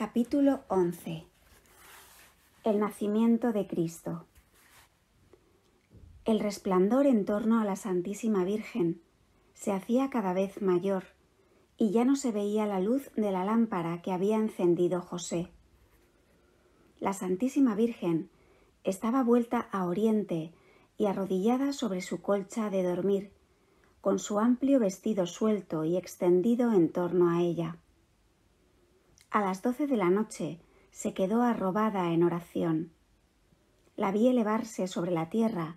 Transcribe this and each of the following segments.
Capítulo 11. El nacimiento de Cristo. El resplandor en torno a la Santísima Virgen se hacía cada vez mayor y ya no se veía la luz de la lámpara que había encendido José. La Santísima Virgen estaba vuelta a oriente y arrodillada sobre su colcha de dormir, con su amplio vestido suelto y extendido en torno a ella. A las doce de la noche se quedó arrobada en oración. La vi elevarse sobre la tierra,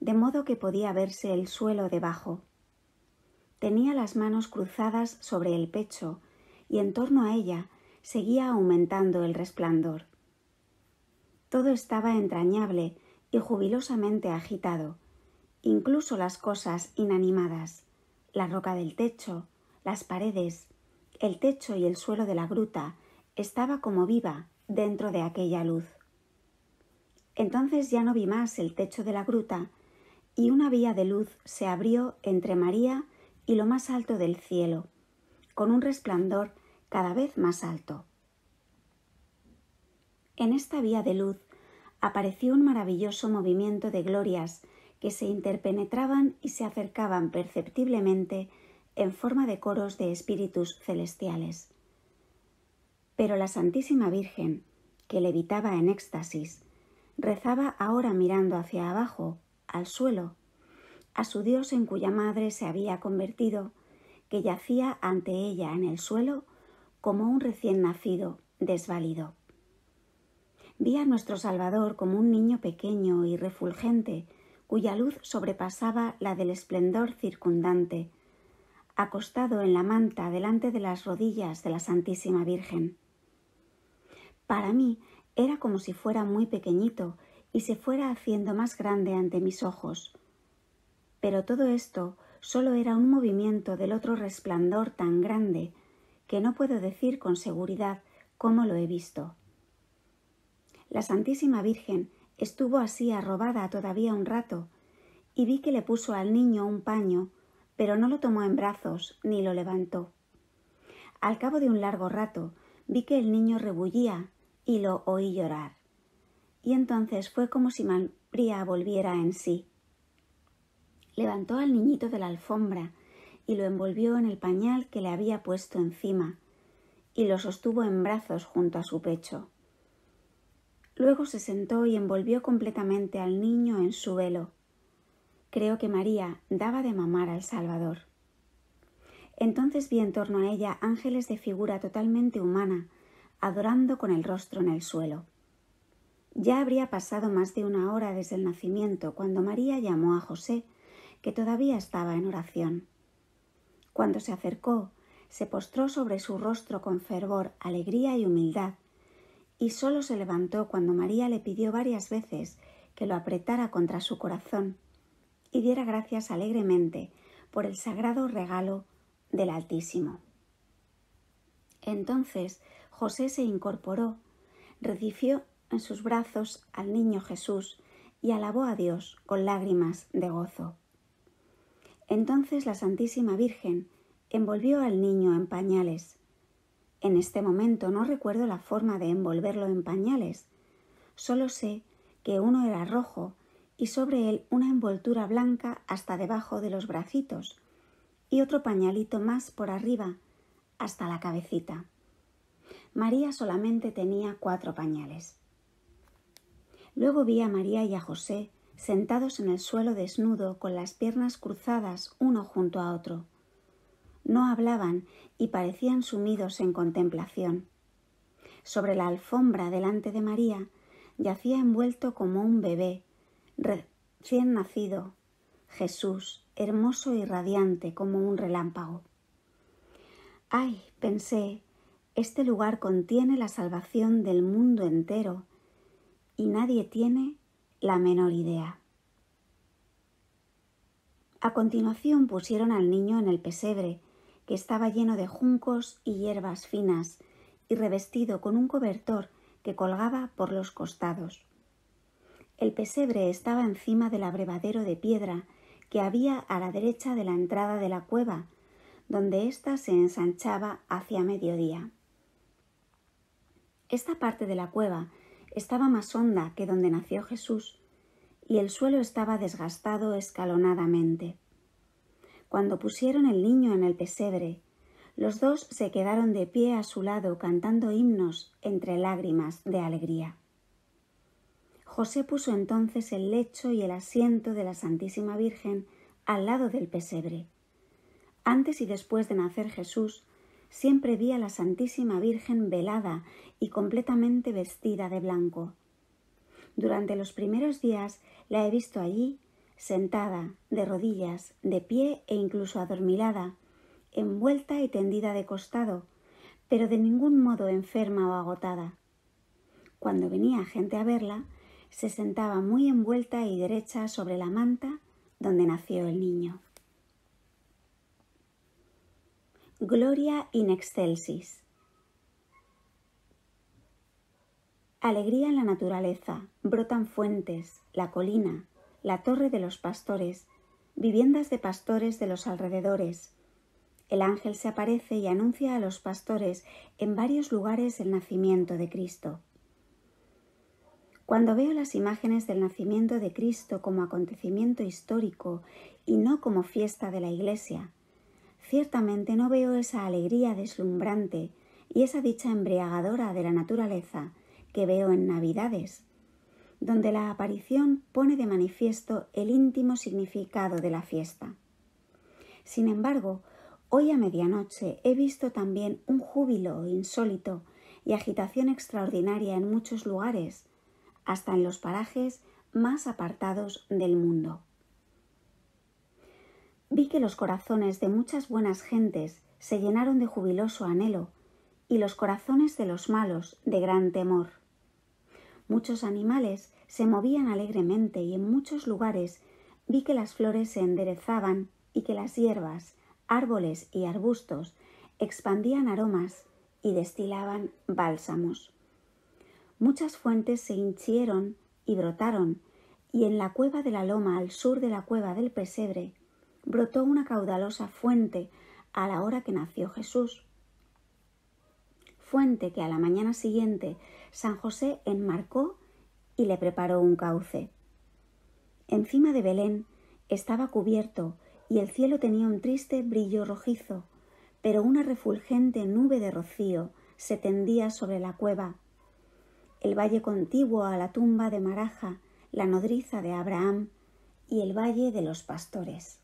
de modo que podía verse el suelo debajo. Tenía las manos cruzadas sobre el pecho y en torno a ella seguía aumentando el resplandor. Todo estaba entrañable y jubilosamente agitado, incluso las cosas inanimadas, la roca del techo, las paredes, el techo y el suelo de la gruta estaba como viva dentro de aquella luz. Entonces ya no vi más el techo de la gruta, y una vía de luz se abrió entre María y lo más alto del cielo, con un resplandor cada vez más alto. En esta vía de luz apareció un maravilloso movimiento de glorias que se interpenetraban y se acercaban perceptiblemente en forma de coros de espíritus celestiales. Pero la Santísima Virgen, que levitaba en éxtasis, rezaba ahora mirando hacia abajo, al suelo, a su Dios en cuya madre se había convertido, que yacía ante ella en el suelo como un recién nacido, desválido. Vi a nuestro Salvador como un niño pequeño y refulgente, cuya luz sobrepasaba la del esplendor circundante, acostado en la manta delante de las rodillas de la Santísima Virgen. Para mí era como si fuera muy pequeñito y se fuera haciendo más grande ante mis ojos. Pero todo esto solo era un movimiento del otro resplandor tan grande que no puedo decir con seguridad cómo lo he visto. La Santísima Virgen estuvo así arrobada todavía un rato, y vi que le puso al niño un paño pero no lo tomó en brazos ni lo levantó. Al cabo de un largo rato vi que el niño rebullía y lo oí llorar. Y entonces fue como si María volviera en sí. Levantó al niñito de la alfombra y lo envolvió en el pañal que le había puesto encima y lo sostuvo en brazos junto a su pecho. Luego se sentó y envolvió completamente al niño en su velo Creo que María daba de mamar al Salvador. Entonces vi en torno a ella ángeles de figura totalmente humana, adorando con el rostro en el suelo. Ya habría pasado más de una hora desde el nacimiento cuando María llamó a José, que todavía estaba en oración. Cuando se acercó, se postró sobre su rostro con fervor, alegría y humildad, y sólo se levantó cuando María le pidió varias veces que lo apretara contra su corazón, y diera gracias alegremente por el sagrado regalo del Altísimo. Entonces José se incorporó, recibió en sus brazos al niño Jesús y alabó a Dios con lágrimas de gozo. Entonces la Santísima Virgen envolvió al niño en pañales. En este momento no recuerdo la forma de envolverlo en pañales, solo sé que uno era rojo y sobre él una envoltura blanca hasta debajo de los bracitos y otro pañalito más por arriba hasta la cabecita. María solamente tenía cuatro pañales. Luego vi a María y a José sentados en el suelo desnudo con las piernas cruzadas uno junto a otro. No hablaban y parecían sumidos en contemplación. Sobre la alfombra delante de María yacía envuelto como un bebé recién nacido, Jesús, hermoso y radiante como un relámpago. Ay, pensé, este lugar contiene la salvación del mundo entero y nadie tiene la menor idea. A continuación pusieron al niño en el pesebre, que estaba lleno de juncos y hierbas finas, y revestido con un cobertor que colgaba por los costados. El pesebre estaba encima del abrevadero de piedra que había a la derecha de la entrada de la cueva, donde ésta se ensanchaba hacia mediodía. Esta parte de la cueva estaba más honda que donde nació Jesús, y el suelo estaba desgastado escalonadamente. Cuando pusieron el niño en el pesebre, los dos se quedaron de pie a su lado cantando himnos entre lágrimas de alegría. José puso entonces el lecho y el asiento de la Santísima Virgen al lado del pesebre. Antes y después de nacer Jesús, siempre vi a la Santísima Virgen velada y completamente vestida de blanco. Durante los primeros días la he visto allí, sentada, de rodillas, de pie e incluso adormilada, envuelta y tendida de costado, pero de ningún modo enferma o agotada. Cuando venía gente a verla, se sentaba muy envuelta y derecha sobre la manta donde nació el niño. Gloria in excelsis. Alegría en la naturaleza, brotan fuentes, la colina, la torre de los pastores, viviendas de pastores de los alrededores. El ángel se aparece y anuncia a los pastores en varios lugares el nacimiento de Cristo. Cuando veo las imágenes del nacimiento de Cristo como acontecimiento histórico y no como fiesta de la Iglesia, ciertamente no veo esa alegría deslumbrante y esa dicha embriagadora de la naturaleza que veo en Navidades, donde la aparición pone de manifiesto el íntimo significado de la fiesta. Sin embargo, hoy a medianoche he visto también un júbilo insólito y agitación extraordinaria en muchos lugares, hasta en los parajes más apartados del mundo. Vi que los corazones de muchas buenas gentes se llenaron de jubiloso anhelo y los corazones de los malos de gran temor. Muchos animales se movían alegremente y en muchos lugares vi que las flores se enderezaban y que las hierbas, árboles y arbustos expandían aromas y destilaban bálsamos muchas fuentes se hinchieron y brotaron, y en la cueva de la loma al sur de la cueva del pesebre brotó una caudalosa fuente a la hora que nació Jesús. Fuente que a la mañana siguiente San José enmarcó y le preparó un cauce. Encima de Belén estaba cubierto y el cielo tenía un triste brillo rojizo, pero una refulgente nube de rocío se tendía sobre la cueva el valle contiguo a la tumba de Maraja, la nodriza de Abraham, y el valle de los pastores.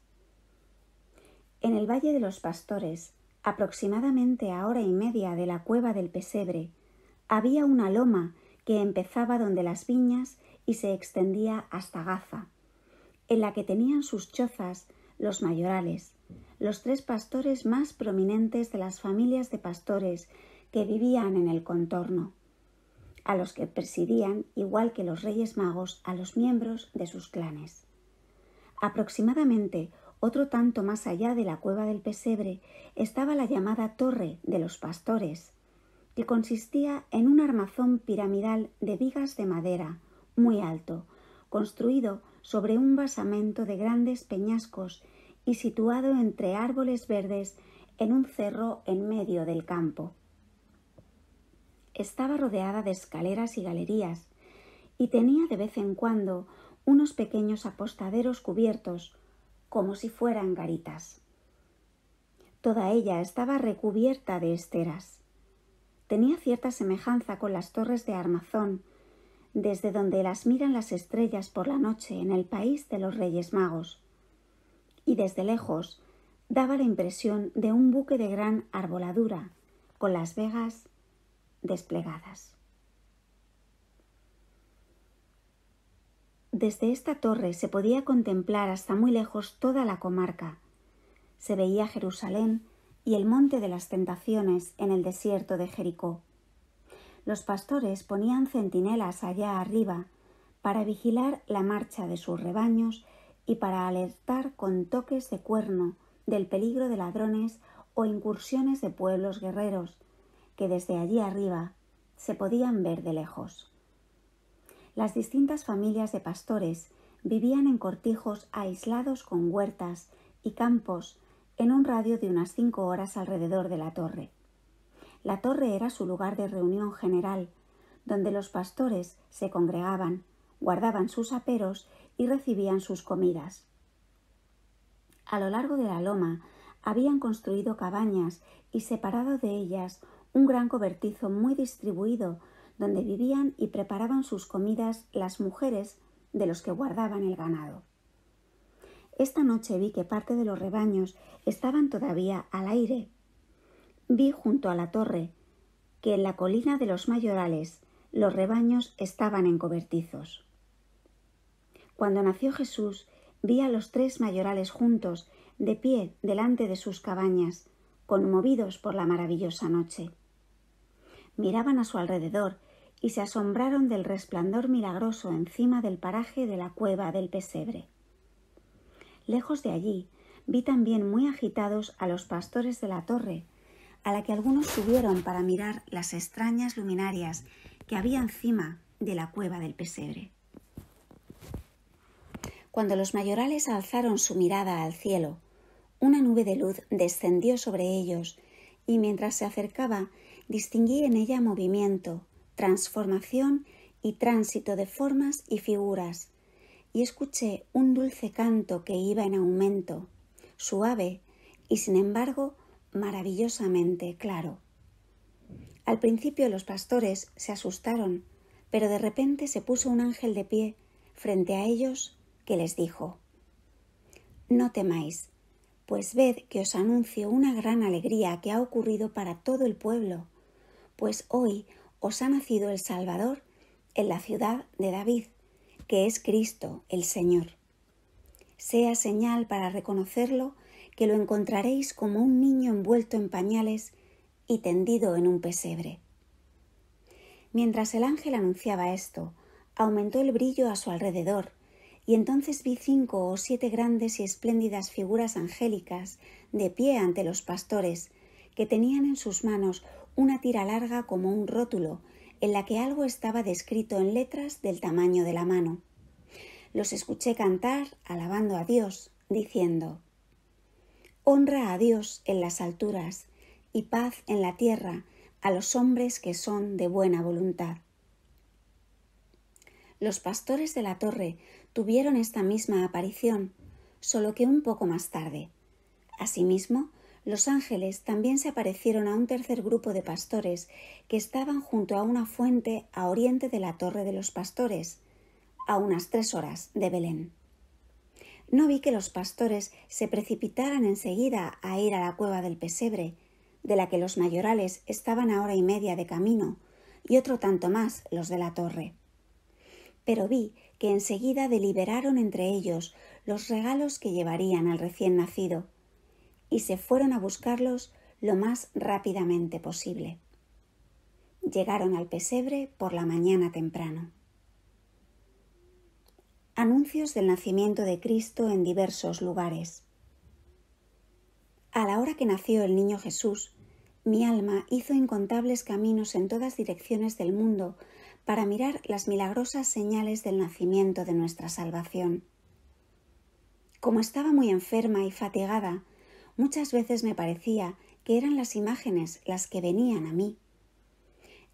En el valle de los pastores, aproximadamente a hora y media de la cueva del pesebre, había una loma que empezaba donde las viñas y se extendía hasta Gaza, en la que tenían sus chozas los mayorales, los tres pastores más prominentes de las familias de pastores que vivían en el contorno a los que presidían, igual que los reyes magos, a los miembros de sus clanes. Aproximadamente otro tanto más allá de la cueva del pesebre estaba la llamada torre de los pastores, que consistía en un armazón piramidal de vigas de madera, muy alto, construido sobre un basamento de grandes peñascos y situado entre árboles verdes en un cerro en medio del campo estaba rodeada de escaleras y galerías, y tenía de vez en cuando unos pequeños apostaderos cubiertos, como si fueran garitas. Toda ella estaba recubierta de esteras. Tenía cierta semejanza con las torres de Armazón, desde donde las miran las estrellas por la noche en el país de los Reyes Magos, y desde lejos daba la impresión de un buque de gran arboladura, con las vegas desplegadas. Desde esta torre se podía contemplar hasta muy lejos toda la comarca. Se veía Jerusalén y el monte de las tentaciones en el desierto de Jericó. Los pastores ponían centinelas allá arriba para vigilar la marcha de sus rebaños y para alertar con toques de cuerno del peligro de ladrones o incursiones de pueblos guerreros, que desde allí arriba se podían ver de lejos. Las distintas familias de pastores vivían en cortijos aislados con huertas y campos en un radio de unas cinco horas alrededor de la torre. La torre era su lugar de reunión general, donde los pastores se congregaban, guardaban sus aperos y recibían sus comidas. A lo largo de la loma habían construido cabañas y separado de ellas un gran cobertizo muy distribuido donde vivían y preparaban sus comidas las mujeres de los que guardaban el ganado. Esta noche vi que parte de los rebaños estaban todavía al aire. Vi junto a la torre que en la colina de los mayorales los rebaños estaban en cobertizos. Cuando nació Jesús, vi a los tres mayorales juntos, de pie delante de sus cabañas, conmovidos por la maravillosa noche miraban a su alrededor y se asombraron del resplandor milagroso encima del paraje de la cueva del pesebre. Lejos de allí, vi también muy agitados a los pastores de la torre, a la que algunos subieron para mirar las extrañas luminarias que había encima de la cueva del pesebre. Cuando los mayorales alzaron su mirada al cielo, una nube de luz descendió sobre ellos y mientras se acercaba distinguí en ella movimiento, transformación y tránsito de formas y figuras, y escuché un dulce canto que iba en aumento, suave y sin embargo maravillosamente claro. Al principio los pastores se asustaron, pero de repente se puso un ángel de pie frente a ellos que les dijo No temáis, pues ved que os anuncio una gran alegría que ha ocurrido para todo el pueblo pues hoy os ha nacido el Salvador en la ciudad de David, que es Cristo el Señor. Sea señal para reconocerlo que lo encontraréis como un niño envuelto en pañales y tendido en un pesebre. Mientras el ángel anunciaba esto, aumentó el brillo a su alrededor, y entonces vi cinco o siete grandes y espléndidas figuras angélicas de pie ante los pastores, que tenían en sus manos una tira larga como un rótulo, en la que algo estaba descrito en letras del tamaño de la mano. Los escuché cantar, alabando a Dios, diciendo, Honra a Dios en las alturas y paz en la tierra a los hombres que son de buena voluntad. Los pastores de la torre tuvieron esta misma aparición, solo que un poco más tarde. Asimismo, los ángeles también se aparecieron a un tercer grupo de pastores que estaban junto a una fuente a oriente de la torre de los pastores, a unas tres horas de Belén. No vi que los pastores se precipitaran enseguida a ir a la cueva del pesebre, de la que los mayorales estaban a hora y media de camino, y otro tanto más los de la torre. Pero vi que enseguida deliberaron entre ellos los regalos que llevarían al recién nacido, y se fueron a buscarlos lo más rápidamente posible. Llegaron al pesebre por la mañana temprano. Anuncios del nacimiento de Cristo en diversos lugares. A la hora que nació el niño Jesús, mi alma hizo incontables caminos en todas direcciones del mundo para mirar las milagrosas señales del nacimiento de nuestra salvación. Como estaba muy enferma y fatigada, Muchas veces me parecía que eran las imágenes las que venían a mí.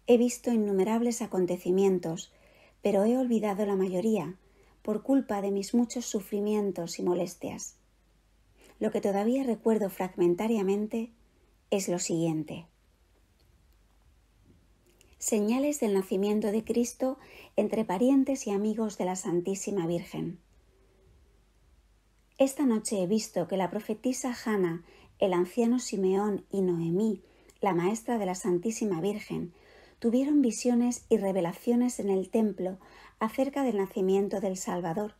He visto innumerables acontecimientos, pero he olvidado la mayoría por culpa de mis muchos sufrimientos y molestias. Lo que todavía recuerdo fragmentariamente es lo siguiente. Señales del nacimiento de Cristo entre parientes y amigos de la Santísima Virgen. Esta noche he visto que la profetisa Hanna, el anciano Simeón y Noemí, la maestra de la Santísima Virgen, tuvieron visiones y revelaciones en el templo acerca del nacimiento del Salvador,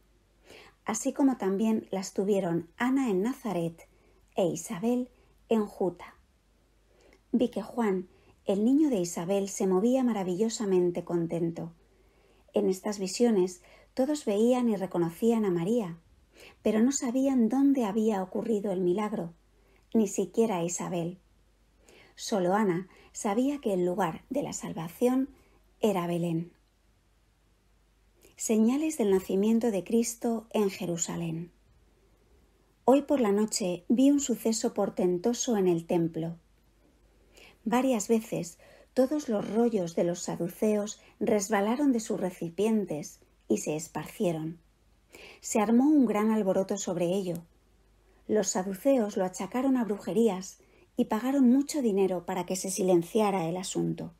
así como también las tuvieron Ana en Nazaret e Isabel en Juta. Vi que Juan, el niño de Isabel, se movía maravillosamente contento. En estas visiones todos veían y reconocían a María, pero no sabían dónde había ocurrido el milagro, ni siquiera Isabel. Solo Ana sabía que el lugar de la salvación era Belén. Señales del nacimiento de Cristo en Jerusalén. Hoy por la noche vi un suceso portentoso en el templo. Varias veces todos los rollos de los saduceos resbalaron de sus recipientes y se esparcieron. Se armó un gran alboroto sobre ello. Los saduceos lo achacaron a brujerías y pagaron mucho dinero para que se silenciara el asunto.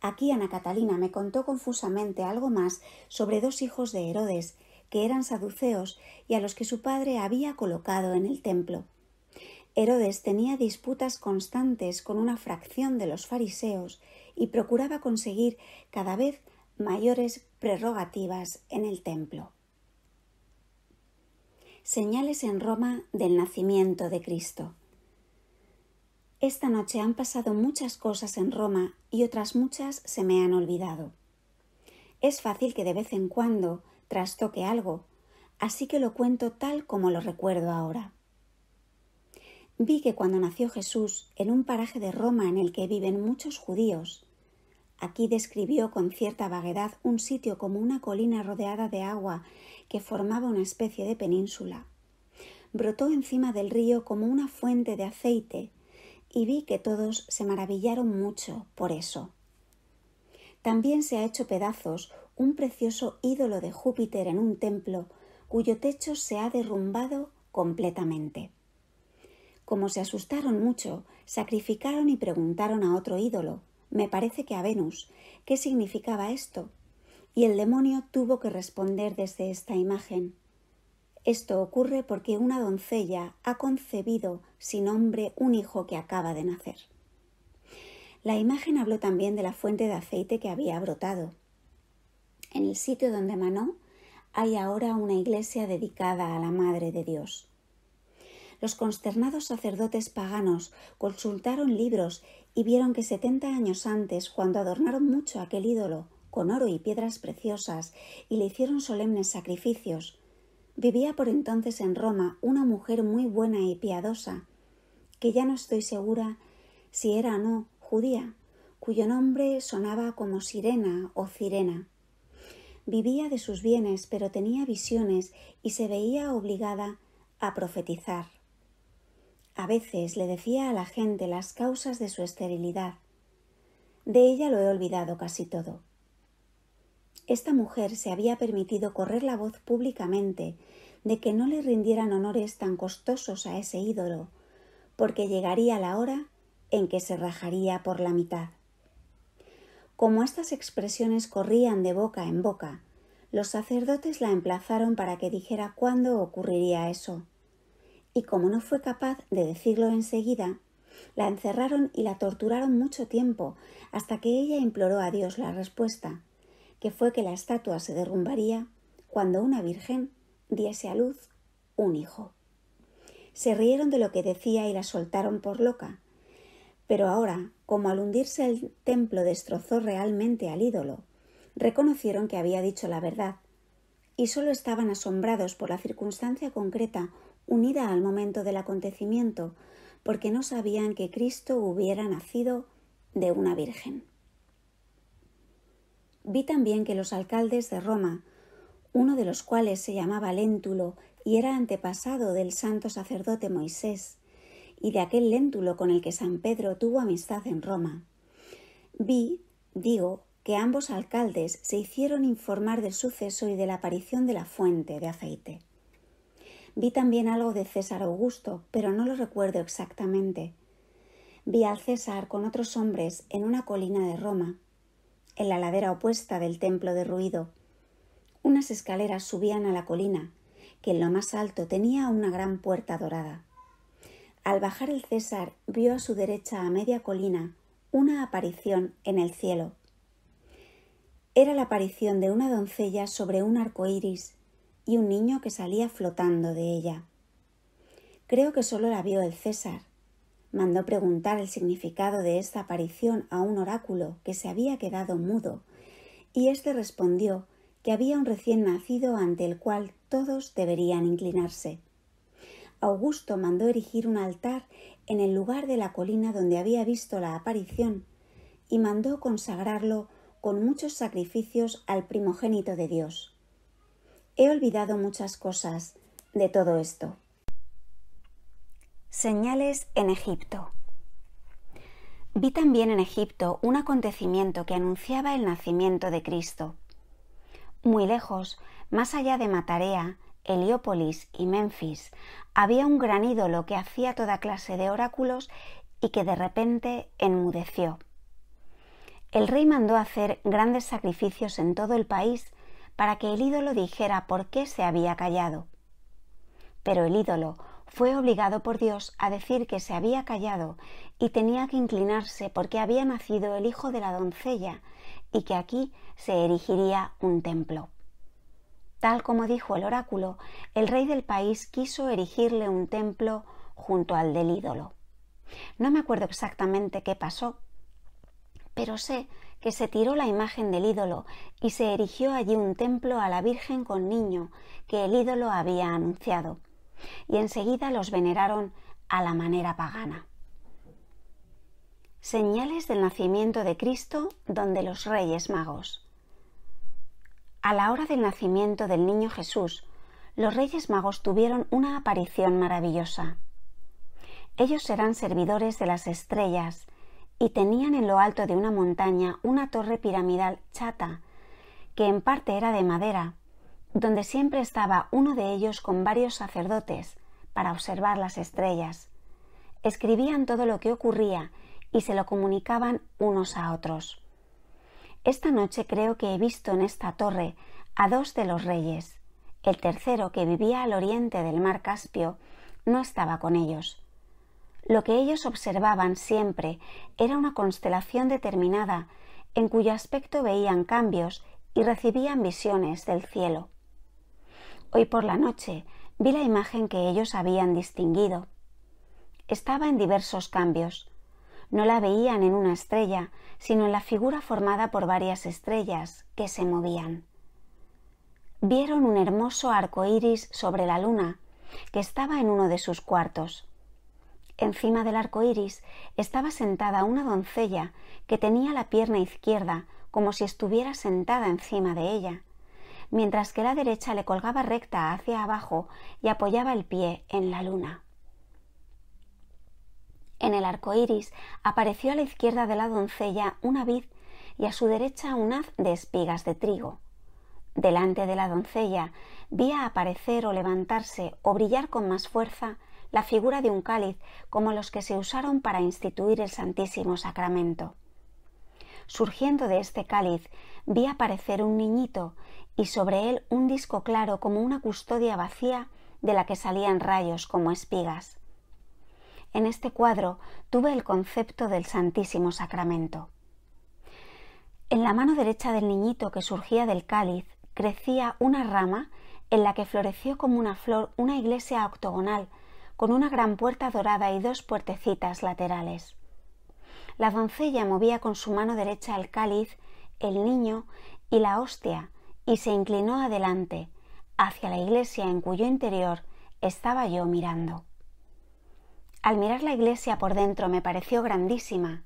Aquí Ana Catalina me contó confusamente algo más sobre dos hijos de Herodes, que eran saduceos y a los que su padre había colocado en el templo. Herodes tenía disputas constantes con una fracción de los fariseos y procuraba conseguir cada vez mayores prerrogativas en el templo. Señales en Roma del nacimiento de Cristo. Esta noche han pasado muchas cosas en Roma y otras muchas se me han olvidado. Es fácil que de vez en cuando trastoque algo, así que lo cuento tal como lo recuerdo ahora. Vi que cuando nació Jesús, en un paraje de Roma en el que viven muchos judíos, Aquí describió con cierta vaguedad un sitio como una colina rodeada de agua que formaba una especie de península. Brotó encima del río como una fuente de aceite y vi que todos se maravillaron mucho por eso. También se ha hecho pedazos un precioso ídolo de Júpiter en un templo cuyo techo se ha derrumbado completamente. Como se asustaron mucho, sacrificaron y preguntaron a otro ídolo, me parece que a Venus. ¿Qué significaba esto? Y el demonio tuvo que responder desde esta imagen. Esto ocurre porque una doncella ha concebido sin hombre un hijo que acaba de nacer. La imagen habló también de la fuente de aceite que había brotado. En el sitio donde manó hay ahora una iglesia dedicada a la Madre de Dios. Los consternados sacerdotes paganos consultaron libros y vieron que setenta años antes, cuando adornaron mucho aquel ídolo con oro y piedras preciosas y le hicieron solemnes sacrificios, vivía por entonces en Roma una mujer muy buena y piadosa, que ya no estoy segura si era o no judía, cuyo nombre sonaba como sirena o cirena. Vivía de sus bienes, pero tenía visiones y se veía obligada a profetizar. A veces le decía a la gente las causas de su esterilidad. De ella lo he olvidado casi todo. Esta mujer se había permitido correr la voz públicamente de que no le rindieran honores tan costosos a ese ídolo, porque llegaría la hora en que se rajaría por la mitad. Como estas expresiones corrían de boca en boca, los sacerdotes la emplazaron para que dijera cuándo ocurriría eso y como no fue capaz de decirlo enseguida, la encerraron y la torturaron mucho tiempo, hasta que ella imploró a Dios la respuesta, que fue que la estatua se derrumbaría cuando una virgen diese a luz un hijo. Se rieron de lo que decía y la soltaron por loca. Pero ahora, como al hundirse el templo destrozó realmente al ídolo, reconocieron que había dicho la verdad, y solo estaban asombrados por la circunstancia concreta unida al momento del acontecimiento, porque no sabían que Cristo hubiera nacido de una virgen. Vi también que los alcaldes de Roma, uno de los cuales se llamaba Léntulo y era antepasado del santo sacerdote Moisés, y de aquel Léntulo con el que San Pedro tuvo amistad en Roma, vi, digo, que ambos alcaldes se hicieron informar del suceso y de la aparición de la fuente de aceite. Vi también algo de César Augusto, pero no lo recuerdo exactamente. Vi al César con otros hombres en una colina de Roma, en la ladera opuesta del templo de Ruido. Unas escaleras subían a la colina, que en lo más alto tenía una gran puerta dorada. Al bajar el César vio a su derecha a media colina una aparición en el cielo. Era la aparición de una doncella sobre un arco iris y un niño que salía flotando de ella. Creo que solo la vio el César. Mandó preguntar el significado de esta aparición a un oráculo que se había quedado mudo, y éste respondió que había un recién nacido ante el cual todos deberían inclinarse. Augusto mandó erigir un altar en el lugar de la colina donde había visto la aparición y mandó consagrarlo con muchos sacrificios al primogénito de Dios. He olvidado muchas cosas de todo esto. Señales en Egipto. Vi también en Egipto un acontecimiento que anunciaba el nacimiento de Cristo. Muy lejos, más allá de Matarea, Heliópolis y Memphis, había un gran ídolo que hacía toda clase de oráculos y que de repente enmudeció. El rey mandó hacer grandes sacrificios en todo el país para que el ídolo dijera por qué se había callado. Pero el ídolo fue obligado por Dios a decir que se había callado y tenía que inclinarse porque había nacido el hijo de la doncella y que aquí se erigiría un templo. Tal como dijo el oráculo, el rey del país quiso erigirle un templo junto al del ídolo. No me acuerdo exactamente qué pasó, pero sé que se tiró la imagen del ídolo y se erigió allí un templo a la Virgen con niño que el ídolo había anunciado, y enseguida los veneraron a la manera pagana. Señales del nacimiento de Cristo donde los reyes magos. A la hora del nacimiento del niño Jesús, los reyes magos tuvieron una aparición maravillosa. Ellos serán servidores de las estrellas, y tenían en lo alto de una montaña una torre piramidal chata, que en parte era de madera, donde siempre estaba uno de ellos con varios sacerdotes para observar las estrellas. Escribían todo lo que ocurría y se lo comunicaban unos a otros. Esta noche creo que he visto en esta torre a dos de los reyes. El tercero, que vivía al oriente del mar Caspio, no estaba con ellos. Lo que ellos observaban siempre era una constelación determinada en cuyo aspecto veían cambios y recibían visiones del cielo. Hoy por la noche vi la imagen que ellos habían distinguido. Estaba en diversos cambios. No la veían en una estrella, sino en la figura formada por varias estrellas que se movían. Vieron un hermoso arco iris sobre la luna, que estaba en uno de sus cuartos. Encima del arco iris estaba sentada una doncella que tenía la pierna izquierda como si estuviera sentada encima de ella, mientras que la derecha le colgaba recta hacia abajo y apoyaba el pie en la luna. En el arco iris apareció a la izquierda de la doncella una vid y a su derecha un haz de espigas de trigo. Delante de la doncella vi aparecer o levantarse o brillar con más fuerza la figura de un cáliz, como los que se usaron para instituir el Santísimo Sacramento. Surgiendo de este cáliz vi aparecer un niñito y sobre él un disco claro como una custodia vacía de la que salían rayos como espigas. En este cuadro tuve el concepto del Santísimo Sacramento. En la mano derecha del niñito que surgía del cáliz crecía una rama en la que floreció como una flor una iglesia octogonal con una gran puerta dorada y dos puertecitas laterales. La doncella movía con su mano derecha el cáliz, el niño y la hostia, y se inclinó adelante, hacia la iglesia en cuyo interior estaba yo mirando. Al mirar la iglesia por dentro me pareció grandísima.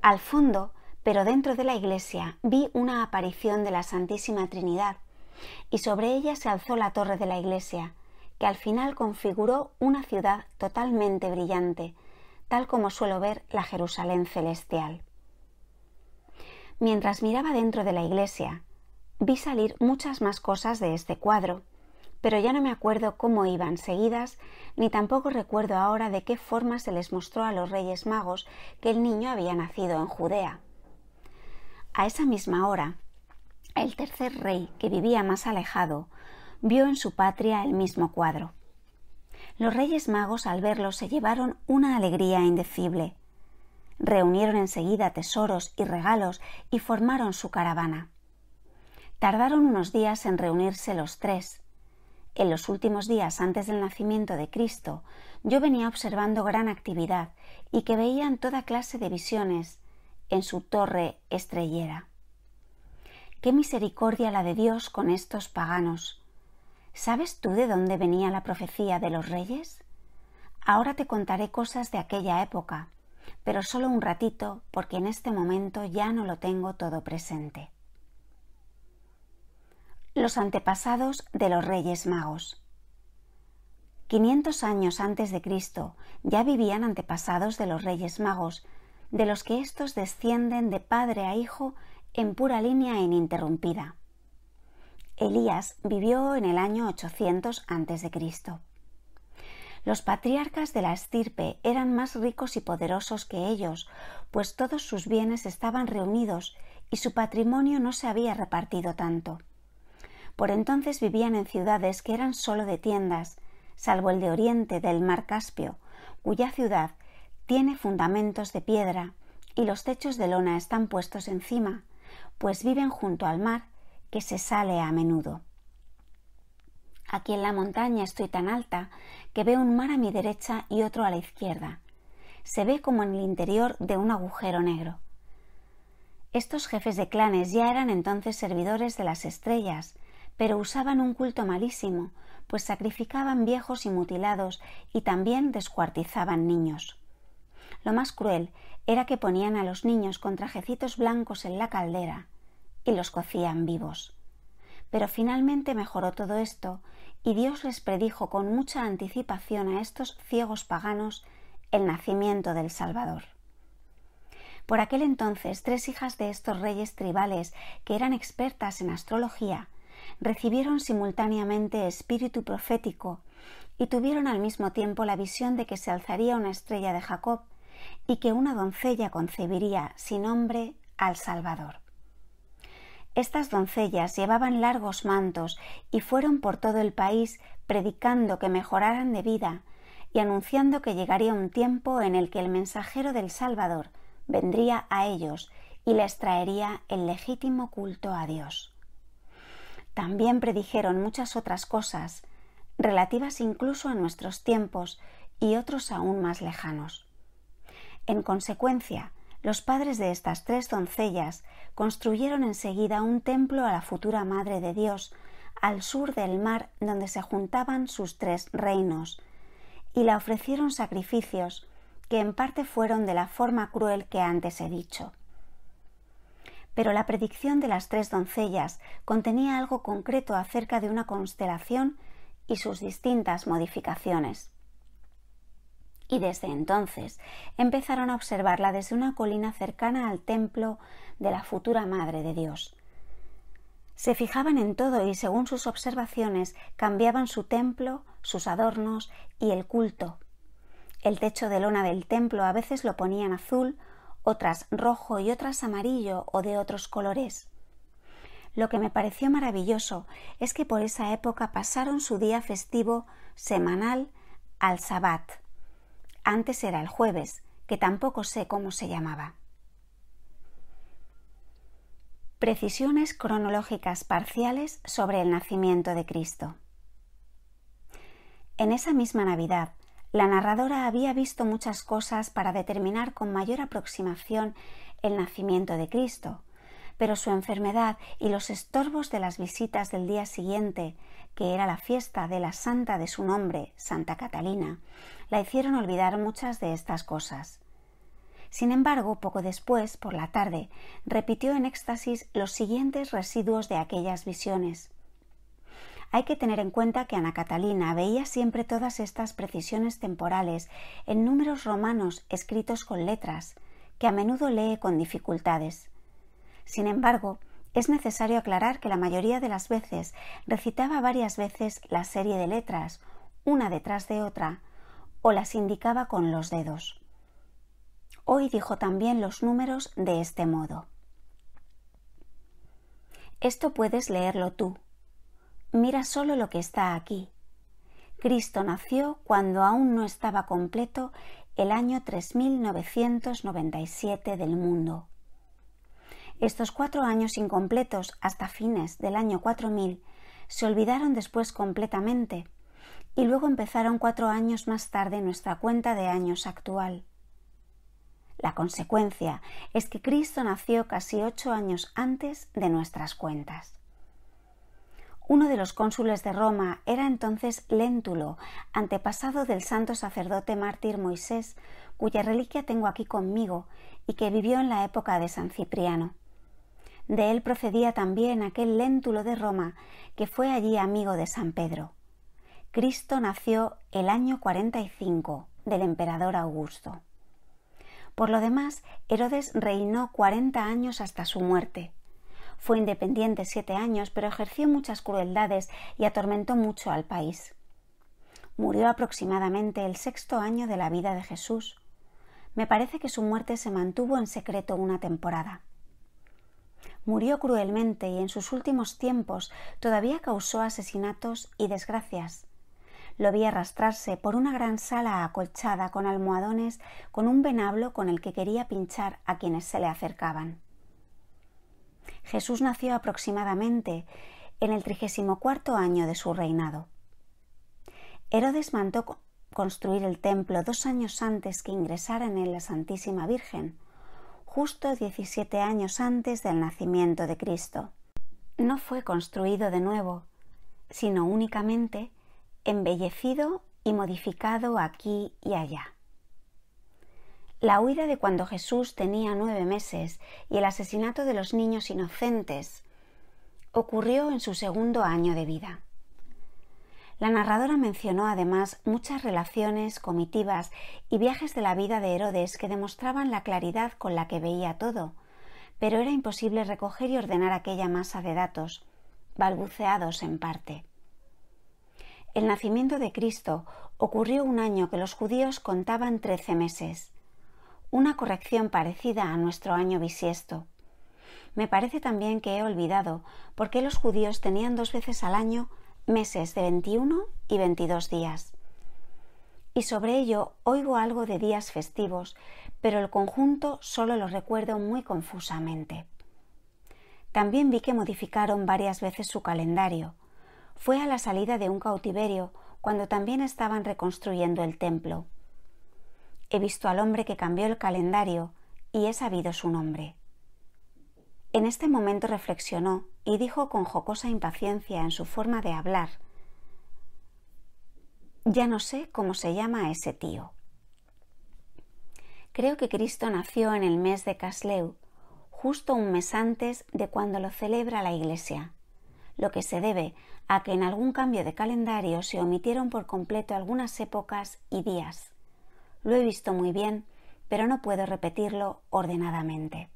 Al fondo, pero dentro de la iglesia, vi una aparición de la Santísima Trinidad, y sobre ella se alzó la torre de la iglesia, que al final configuró una ciudad totalmente brillante, tal como suelo ver la Jerusalén celestial. Mientras miraba dentro de la iglesia, vi salir muchas más cosas de este cuadro, pero ya no me acuerdo cómo iban seguidas, ni tampoco recuerdo ahora de qué forma se les mostró a los reyes magos que el niño había nacido en Judea. A esa misma hora, el tercer rey, que vivía más alejado, vio en su patria el mismo cuadro. Los Reyes Magos al verlo se llevaron una alegría indecible. Reunieron enseguida tesoros y regalos y formaron su caravana. Tardaron unos días en reunirse los tres. En los últimos días antes del nacimiento de Cristo, yo venía observando gran actividad y que veían toda clase de visiones en su torre estrellera. Qué misericordia la de Dios con estos paganos, ¿Sabes tú de dónde venía la profecía de los reyes? Ahora te contaré cosas de aquella época, pero solo un ratito porque en este momento ya no lo tengo todo presente. Los antepasados de los reyes magos. 500 años antes de Cristo ya vivían antepasados de los reyes magos, de los que éstos descienden de padre a hijo en pura línea ininterrumpida. Elías vivió en el año 800 a.C. Los patriarcas de la estirpe eran más ricos y poderosos que ellos, pues todos sus bienes estaban reunidos y su patrimonio no se había repartido tanto. Por entonces vivían en ciudades que eran solo de tiendas, salvo el de Oriente del Mar Caspio, cuya ciudad tiene fundamentos de piedra y los techos de lona están puestos encima, pues viven junto al mar que se sale a menudo. Aquí en la montaña estoy tan alta que veo un mar a mi derecha y otro a la izquierda. Se ve como en el interior de un agujero negro. Estos jefes de clanes ya eran entonces servidores de las estrellas, pero usaban un culto malísimo, pues sacrificaban viejos y mutilados y también descuartizaban niños. Lo más cruel era que ponían a los niños con trajecitos blancos en la caldera, y los cocían vivos. Pero finalmente mejoró todo esto y Dios les predijo con mucha anticipación a estos ciegos paganos el nacimiento del Salvador. Por aquel entonces, tres hijas de estos reyes tribales, que eran expertas en astrología, recibieron simultáneamente espíritu profético y tuvieron al mismo tiempo la visión de que se alzaría una estrella de Jacob y que una doncella concebiría sin nombre al Salvador. Estas doncellas llevaban largos mantos y fueron por todo el país predicando que mejoraran de vida y anunciando que llegaría un tiempo en el que el mensajero del Salvador vendría a ellos y les traería el legítimo culto a Dios. También predijeron muchas otras cosas, relativas incluso a nuestros tiempos y otros aún más lejanos. En consecuencia, los padres de estas tres doncellas construyeron enseguida un templo a la futura Madre de Dios, al sur del mar donde se juntaban sus tres reinos, y la ofrecieron sacrificios, que en parte fueron de la forma cruel que antes he dicho. Pero la predicción de las tres doncellas contenía algo concreto acerca de una constelación y sus distintas modificaciones y desde entonces empezaron a observarla desde una colina cercana al templo de la futura Madre de Dios. Se fijaban en todo y según sus observaciones cambiaban su templo, sus adornos y el culto. El techo de lona del templo a veces lo ponían azul, otras rojo y otras amarillo o de otros colores. Lo que me pareció maravilloso es que por esa época pasaron su día festivo semanal al Sabbat, antes era el jueves, que tampoco sé cómo se llamaba. Precisiones cronológicas parciales sobre el nacimiento de Cristo. En esa misma Navidad, la narradora había visto muchas cosas para determinar con mayor aproximación el nacimiento de Cristo, pero su enfermedad y los estorbos de las visitas del día siguiente que era la fiesta de la santa de su nombre, Santa Catalina, la hicieron olvidar muchas de estas cosas. Sin embargo, poco después, por la tarde, repitió en éxtasis los siguientes residuos de aquellas visiones. Hay que tener en cuenta que Ana Catalina veía siempre todas estas precisiones temporales en números romanos escritos con letras, que a menudo lee con dificultades. Sin embargo, es necesario aclarar que la mayoría de las veces recitaba varias veces la serie de letras, una detrás de otra, o las indicaba con los dedos. Hoy dijo también los números de este modo. Esto puedes leerlo tú. Mira solo lo que está aquí. Cristo nació cuando aún no estaba completo el año 3997 del mundo. Estos cuatro años incompletos hasta fines del año 4000 se olvidaron después completamente y luego empezaron cuatro años más tarde nuestra cuenta de años actual. La consecuencia es que Cristo nació casi ocho años antes de nuestras cuentas. Uno de los cónsules de Roma era entonces Léntulo, antepasado del santo sacerdote mártir Moisés, cuya reliquia tengo aquí conmigo y que vivió en la época de San Cipriano. De él procedía también aquel léntulo de Roma que fue allí amigo de San Pedro. Cristo nació el año 45 del emperador Augusto. Por lo demás, Herodes reinó 40 años hasta su muerte. Fue independiente siete años, pero ejerció muchas crueldades y atormentó mucho al país. Murió aproximadamente el sexto año de la vida de Jesús. Me parece que su muerte se mantuvo en secreto una temporada. Murió cruelmente y en sus últimos tiempos todavía causó asesinatos y desgracias. Lo vi arrastrarse por una gran sala acolchada con almohadones con un venablo con el que quería pinchar a quienes se le acercaban. Jesús nació aproximadamente en el 34 año de su reinado. Herodes mandó construir el templo dos años antes que ingresara en él la Santísima Virgen, justo 17 años antes del nacimiento de Cristo. No fue construido de nuevo, sino únicamente embellecido y modificado aquí y allá. La huida de cuando Jesús tenía nueve meses y el asesinato de los niños inocentes ocurrió en su segundo año de vida. La narradora mencionó además muchas relaciones, comitivas y viajes de la vida de Herodes que demostraban la claridad con la que veía todo, pero era imposible recoger y ordenar aquella masa de datos, balbuceados en parte. El nacimiento de Cristo ocurrió un año que los judíos contaban trece meses, una corrección parecida a nuestro año bisiesto. Me parece también que he olvidado por qué los judíos tenían dos veces al año meses de 21 y 22 días. Y sobre ello oigo algo de días festivos, pero el conjunto solo lo recuerdo muy confusamente. También vi que modificaron varias veces su calendario. Fue a la salida de un cautiverio cuando también estaban reconstruyendo el templo. He visto al hombre que cambió el calendario y he sabido su nombre. En este momento reflexionó y dijo con jocosa impaciencia en su forma de hablar Ya no sé cómo se llama ese tío. Creo que Cristo nació en el mes de Casleu, justo un mes antes de cuando lo celebra la Iglesia, lo que se debe a que en algún cambio de calendario se omitieron por completo algunas épocas y días. Lo he visto muy bien, pero no puedo repetirlo ordenadamente.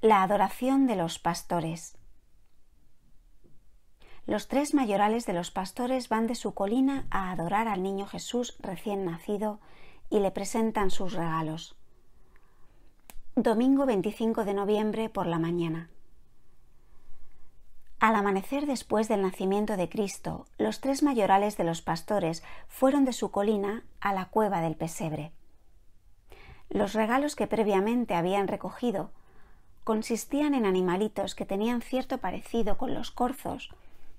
La adoración de los pastores. Los tres mayorales de los pastores van de su colina a adorar al niño Jesús recién nacido y le presentan sus regalos. Domingo 25 de noviembre por la mañana. Al amanecer después del nacimiento de Cristo, los tres mayorales de los pastores fueron de su colina a la cueva del pesebre. Los regalos que previamente habían recogido consistían en animalitos que tenían cierto parecido con los corzos,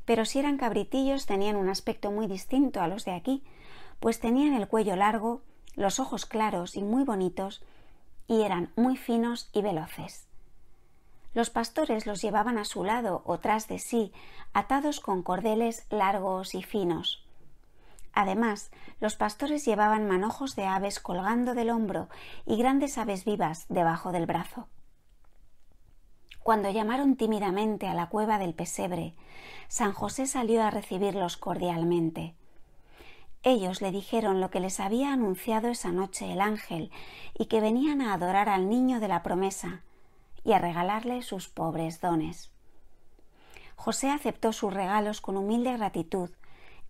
pero si eran cabritillos tenían un aspecto muy distinto a los de aquí, pues tenían el cuello largo, los ojos claros y muy bonitos, y eran muy finos y veloces. Los pastores los llevaban a su lado o tras de sí, atados con cordeles largos y finos. Además, los pastores llevaban manojos de aves colgando del hombro y grandes aves vivas debajo del brazo. Cuando llamaron tímidamente a la cueva del pesebre, San José salió a recibirlos cordialmente. Ellos le dijeron lo que les había anunciado esa noche el ángel y que venían a adorar al niño de la promesa y a regalarle sus pobres dones. José aceptó sus regalos con humilde gratitud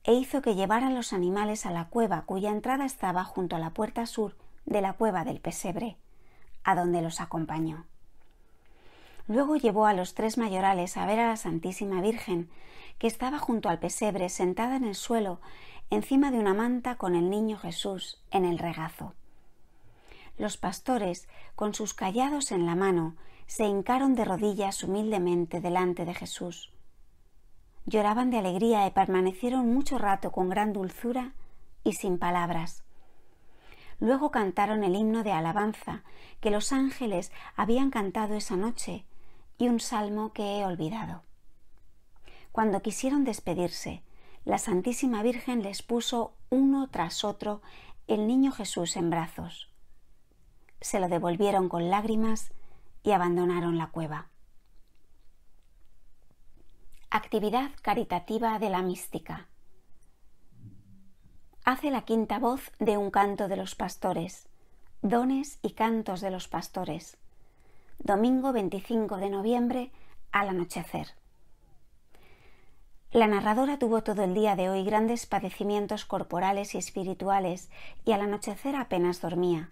e hizo que llevaran los animales a la cueva cuya entrada estaba junto a la puerta sur de la cueva del pesebre, a donde los acompañó. Luego llevó a los tres mayorales a ver a la Santísima Virgen, que estaba junto al pesebre sentada en el suelo, encima de una manta con el niño Jesús en el regazo. Los pastores, con sus callados en la mano, se hincaron de rodillas humildemente delante de Jesús. Lloraban de alegría y permanecieron mucho rato con gran dulzura y sin palabras. Luego cantaron el himno de alabanza que los ángeles habían cantado esa noche y un salmo que he olvidado. Cuando quisieron despedirse, la Santísima Virgen les puso uno tras otro el niño Jesús en brazos. Se lo devolvieron con lágrimas y abandonaron la cueva. Actividad caritativa de la mística. Hace la quinta voz de un canto de los pastores, dones y cantos de los pastores domingo 25 de noviembre, al anochecer. La narradora tuvo todo el día de hoy grandes padecimientos corporales y espirituales, y al anochecer apenas dormía.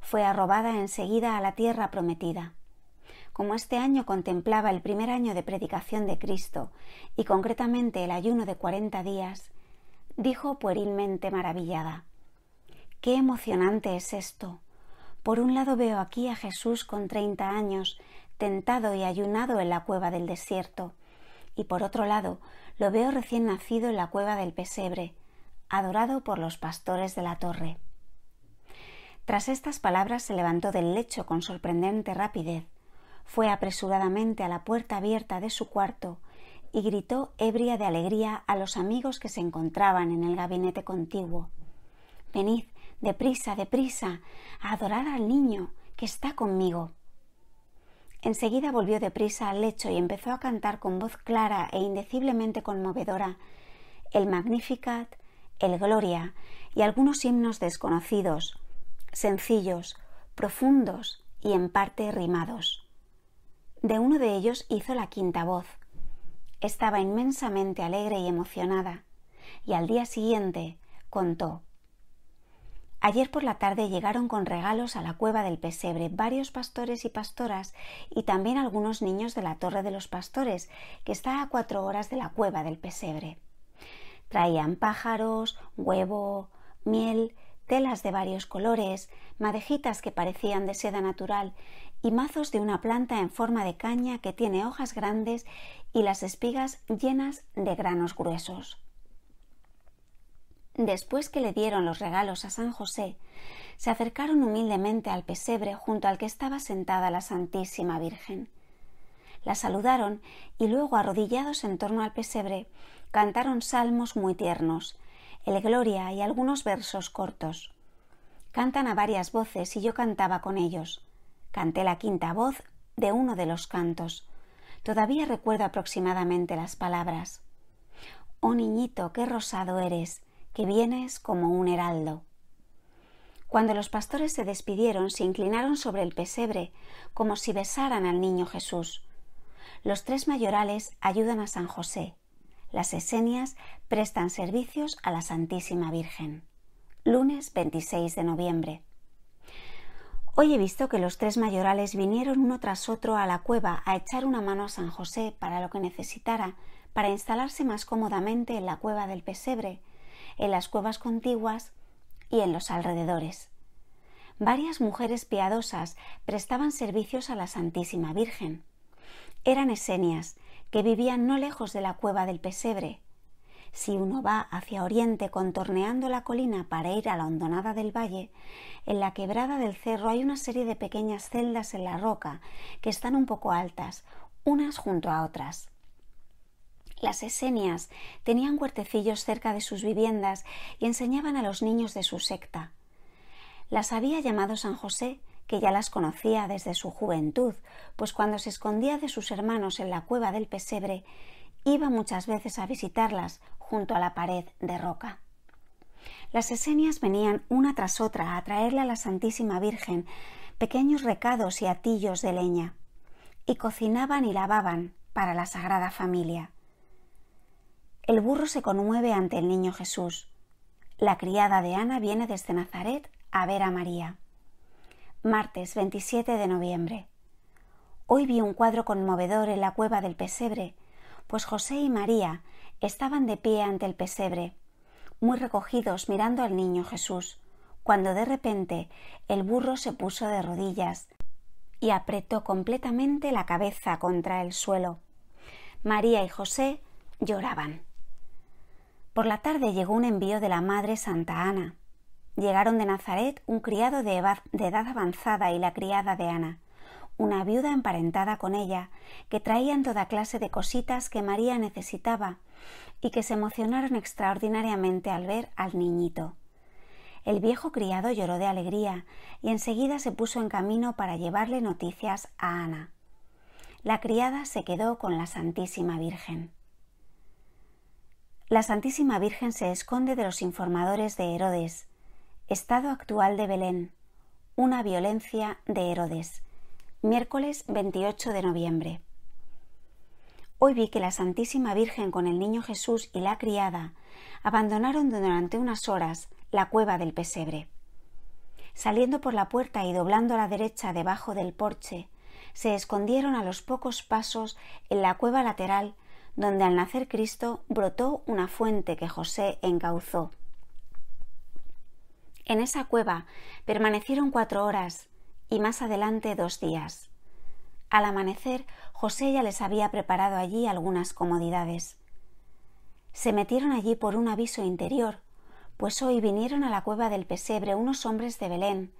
Fue arrobada enseguida a la tierra prometida. Como este año contemplaba el primer año de predicación de Cristo, y concretamente el ayuno de cuarenta días, dijo puerilmente maravillada Qué emocionante es esto. Por un lado veo aquí a Jesús con treinta años, tentado y ayunado en la cueva del desierto, y por otro lado lo veo recién nacido en la cueva del pesebre, adorado por los pastores de la torre. Tras estas palabras se levantó del lecho con sorprendente rapidez, fue apresuradamente a la puerta abierta de su cuarto y gritó ebria de alegría a los amigos que se encontraban en el gabinete contiguo. Venid, deprisa, deprisa, a adorar al niño que está conmigo. Enseguida volvió deprisa al lecho y empezó a cantar con voz clara e indeciblemente conmovedora el Magnificat, el Gloria y algunos himnos desconocidos, sencillos, profundos y en parte rimados. De uno de ellos hizo la quinta voz. Estaba inmensamente alegre y emocionada, y al día siguiente contó Ayer por la tarde llegaron con regalos a la cueva del pesebre varios pastores y pastoras y también algunos niños de la Torre de los Pastores, que está a cuatro horas de la cueva del pesebre. Traían pájaros, huevo, miel, telas de varios colores, madejitas que parecían de seda natural y mazos de una planta en forma de caña que tiene hojas grandes y las espigas llenas de granos gruesos. Después que le dieron los regalos a San José, se acercaron humildemente al pesebre junto al que estaba sentada la Santísima Virgen. La saludaron y luego, arrodillados en torno al pesebre, cantaron salmos muy tiernos, el Gloria y algunos versos cortos. Cantan a varias voces y yo cantaba con ellos. Canté la quinta voz de uno de los cantos. Todavía recuerdo aproximadamente las palabras. Oh niñito, qué rosado eres que vienes como un heraldo. Cuando los pastores se despidieron, se inclinaron sobre el pesebre, como si besaran al niño Jesús. Los tres mayorales ayudan a San José. Las esenias prestan servicios a la Santísima Virgen. Lunes 26 de noviembre. Hoy he visto que los tres mayorales vinieron uno tras otro a la cueva a echar una mano a San José para lo que necesitara, para instalarse más cómodamente en la cueva del pesebre, en las cuevas contiguas y en los alrededores. Varias mujeres piadosas prestaban servicios a la Santísima Virgen. Eran esenias que vivían no lejos de la cueva del pesebre. Si uno va hacia oriente contorneando la colina para ir a la hondonada del valle, en la quebrada del cerro hay una serie de pequeñas celdas en la roca que están un poco altas, unas junto a otras. Las esenias tenían huertecillos cerca de sus viviendas y enseñaban a los niños de su secta. Las había llamado San José, que ya las conocía desde su juventud, pues cuando se escondía de sus hermanos en la cueva del pesebre, iba muchas veces a visitarlas junto a la pared de roca. Las esenias venían una tras otra a traerle a la Santísima Virgen pequeños recados y atillos de leña, y cocinaban y lavaban para la Sagrada Familia. El burro se conmueve ante el niño Jesús. La criada de Ana viene desde Nazaret a ver a María. Martes 27 de noviembre. Hoy vi un cuadro conmovedor en la cueva del pesebre, pues José y María estaban de pie ante el pesebre, muy recogidos mirando al niño Jesús, cuando de repente el burro se puso de rodillas y apretó completamente la cabeza contra el suelo. María y José lloraban. Por la tarde llegó un envío de la Madre Santa Ana. Llegaron de Nazaret un criado de edad avanzada y la criada de Ana, una viuda emparentada con ella, que traían toda clase de cositas que María necesitaba y que se emocionaron extraordinariamente al ver al niñito. El viejo criado lloró de alegría y enseguida se puso en camino para llevarle noticias a Ana. La criada se quedó con la Santísima Virgen la Santísima Virgen se esconde de los informadores de Herodes. Estado actual de Belén. Una violencia de Herodes. Miércoles 28 de noviembre. Hoy vi que la Santísima Virgen con el niño Jesús y la criada abandonaron durante unas horas la cueva del pesebre. Saliendo por la puerta y doblando a la derecha debajo del porche, se escondieron a los pocos pasos en la cueva lateral donde al nacer Cristo brotó una fuente que José encauzó. En esa cueva permanecieron cuatro horas y más adelante dos días. Al amanecer, José ya les había preparado allí algunas comodidades. Se metieron allí por un aviso interior, pues hoy vinieron a la cueva del pesebre unos hombres de Belén,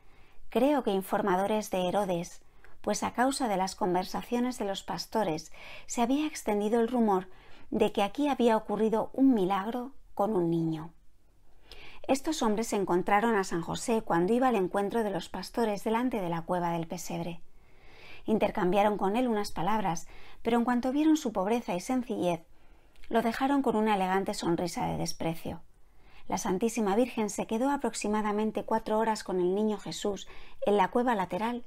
creo que informadores de Herodes, pues a causa de las conversaciones de los pastores se había extendido el rumor de que aquí había ocurrido un milagro con un niño. Estos hombres se encontraron a San José cuando iba al encuentro de los pastores delante de la cueva del pesebre. Intercambiaron con él unas palabras, pero en cuanto vieron su pobreza y sencillez, lo dejaron con una elegante sonrisa de desprecio. La Santísima Virgen se quedó aproximadamente cuatro horas con el niño Jesús en la cueva lateral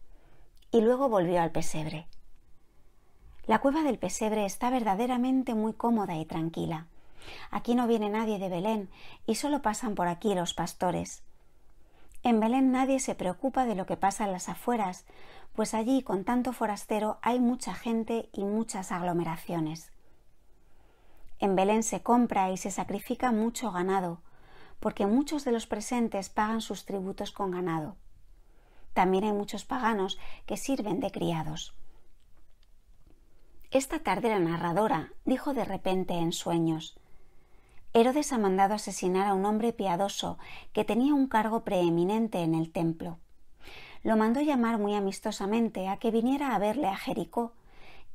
y luego volvió al pesebre. La cueva del pesebre está verdaderamente muy cómoda y tranquila. Aquí no viene nadie de Belén y solo pasan por aquí los pastores. En Belén nadie se preocupa de lo que pasa en las afueras, pues allí con tanto forastero hay mucha gente y muchas aglomeraciones. En Belén se compra y se sacrifica mucho ganado, porque muchos de los presentes pagan sus tributos con ganado. También hay muchos paganos que sirven de criados. Esta tarde la narradora dijo de repente en sueños Herodes ha mandado asesinar a un hombre piadoso que tenía un cargo preeminente en el templo. Lo mandó llamar muy amistosamente a que viniera a verle a Jericó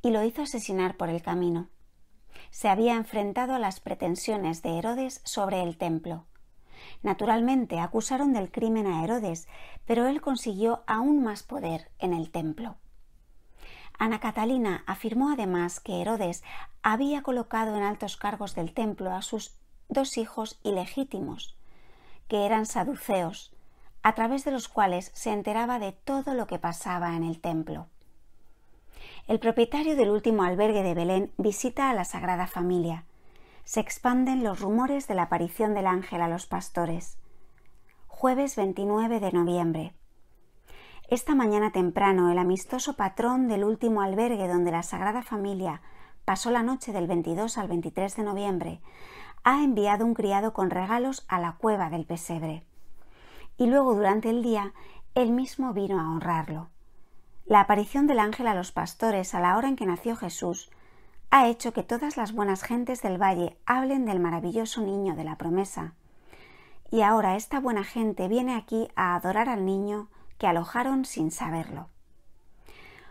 y lo hizo asesinar por el camino. Se había enfrentado a las pretensiones de Herodes sobre el templo. Naturalmente acusaron del crimen a Herodes, pero él consiguió aún más poder en el templo. Ana Catalina afirmó además que Herodes había colocado en altos cargos del templo a sus dos hijos ilegítimos, que eran saduceos, a través de los cuales se enteraba de todo lo que pasaba en el templo. El propietario del último albergue de Belén visita a la Sagrada Familia se expanden los rumores de la aparición del ángel a los pastores. Jueves 29 de noviembre. Esta mañana temprano, el amistoso patrón del último albergue donde la Sagrada Familia pasó la noche del 22 al 23 de noviembre, ha enviado un criado con regalos a la cueva del pesebre. Y luego durante el día, él mismo vino a honrarlo. La aparición del ángel a los pastores a la hora en que nació Jesús ha hecho que todas las buenas gentes del valle hablen del maravilloso niño de la promesa. Y ahora esta buena gente viene aquí a adorar al niño que alojaron sin saberlo.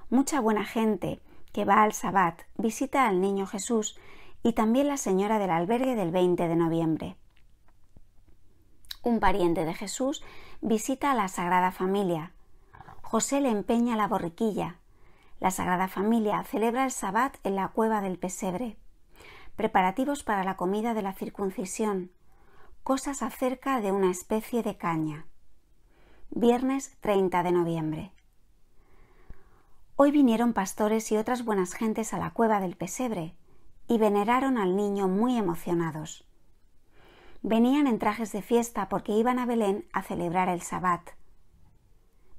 Mucha buena gente que va al Sabbat visita al niño Jesús y también la señora del albergue del 20 de noviembre. Un pariente de Jesús visita a la Sagrada Familia. José le empeña la borriquilla, la Sagrada Familia celebra el Sabbat en la cueva del pesebre. Preparativos para la comida de la circuncisión. Cosas acerca de una especie de caña. Viernes 30 de noviembre. Hoy vinieron pastores y otras buenas gentes a la cueva del pesebre y veneraron al niño muy emocionados. Venían en trajes de fiesta porque iban a Belén a celebrar el Sabbat.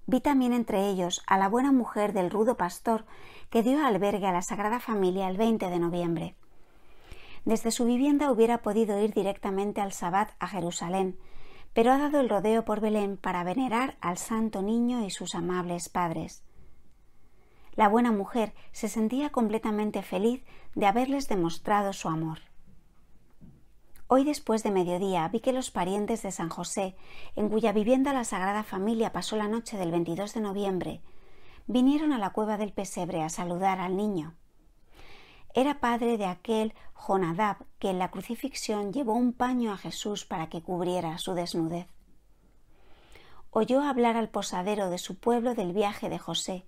Vi también entre ellos a la buena mujer del rudo pastor que dio albergue a la Sagrada Familia el 20 de noviembre. Desde su vivienda hubiera podido ir directamente al Sabbat a Jerusalén, pero ha dado el rodeo por Belén para venerar al Santo Niño y sus amables padres. La buena mujer se sentía completamente feliz de haberles demostrado su amor. Hoy después de mediodía vi que los parientes de San José, en cuya vivienda la Sagrada Familia pasó la noche del 22 de noviembre, vinieron a la cueva del pesebre a saludar al niño. Era padre de aquel Jonadab que en la crucifixión llevó un paño a Jesús para que cubriera su desnudez. Oyó hablar al posadero de su pueblo del viaje de José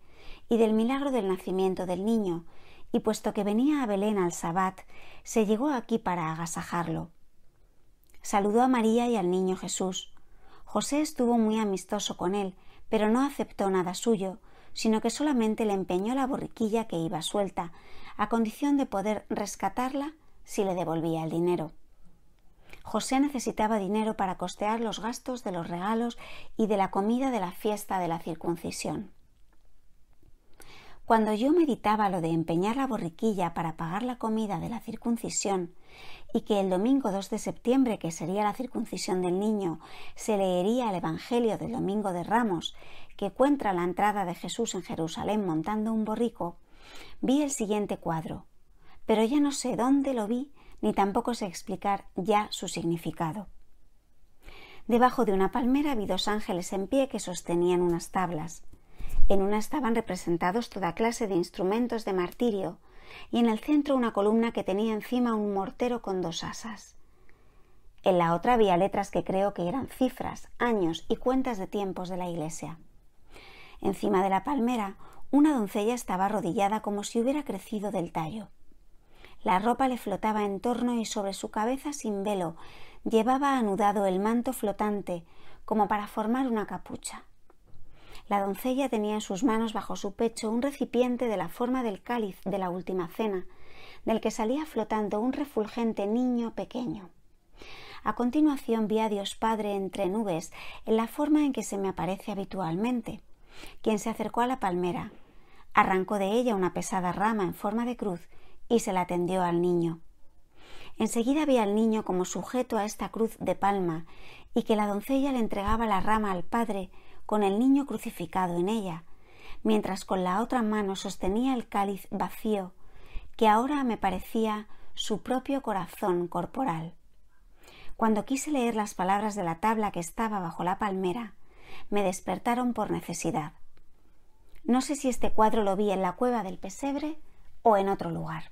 y del milagro del nacimiento del niño, y puesto que venía a Belén al Sabbat, se llegó aquí para agasajarlo. Saludó a María y al niño Jesús. José estuvo muy amistoso con él, pero no aceptó nada suyo, sino que solamente le empeñó la borriquilla que iba suelta, a condición de poder rescatarla si le devolvía el dinero. José necesitaba dinero para costear los gastos de los regalos y de la comida de la fiesta de la circuncisión. Cuando yo meditaba lo de empeñar la borriquilla para pagar la comida de la circuncisión, y que el domingo 2 de septiembre, que sería la circuncisión del niño, se leería el Evangelio del Domingo de Ramos, que cuenta la entrada de Jesús en Jerusalén montando un borrico, vi el siguiente cuadro, pero ya no sé dónde lo vi ni tampoco sé explicar ya su significado. Debajo de una palmera vi dos ángeles en pie que sostenían unas tablas. En una estaban representados toda clase de instrumentos de martirio, y en el centro una columna que tenía encima un mortero con dos asas. En la otra había letras que creo que eran cifras, años y cuentas de tiempos de la iglesia. Encima de la palmera, una doncella estaba arrodillada como si hubiera crecido del tallo. La ropa le flotaba en torno y sobre su cabeza sin velo llevaba anudado el manto flotante como para formar una capucha. La doncella tenía en sus manos bajo su pecho un recipiente de la forma del cáliz de la última cena, del que salía flotando un refulgente niño pequeño. A continuación vi a Dios Padre entre nubes, en la forma en que se me aparece habitualmente, quien se acercó a la palmera, arrancó de ella una pesada rama en forma de cruz y se la tendió al niño. Enseguida vi al niño como sujeto a esta cruz de palma y que la doncella le entregaba la rama al padre con el niño crucificado en ella, mientras con la otra mano sostenía el cáliz vacío, que ahora me parecía su propio corazón corporal. Cuando quise leer las palabras de la tabla que estaba bajo la palmera, me despertaron por necesidad. No sé si este cuadro lo vi en la cueva del pesebre o en otro lugar.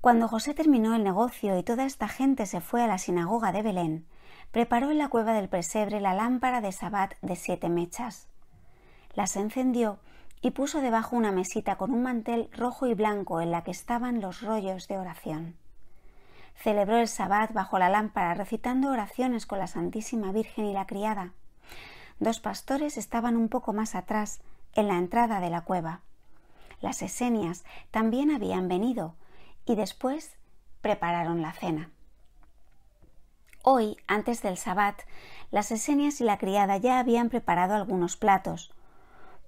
Cuando José terminó el negocio y toda esta gente se fue a la sinagoga de Belén, preparó en la cueva del presebre la lámpara de Sabat de siete mechas. Las encendió y puso debajo una mesita con un mantel rojo y blanco en la que estaban los rollos de oración. Celebró el sabat bajo la lámpara recitando oraciones con la Santísima Virgen y la criada. Dos pastores estaban un poco más atrás, en la entrada de la cueva. Las esenias también habían venido y después prepararon la cena. Hoy, antes del sabbat, las esenias y la criada ya habían preparado algunos platos.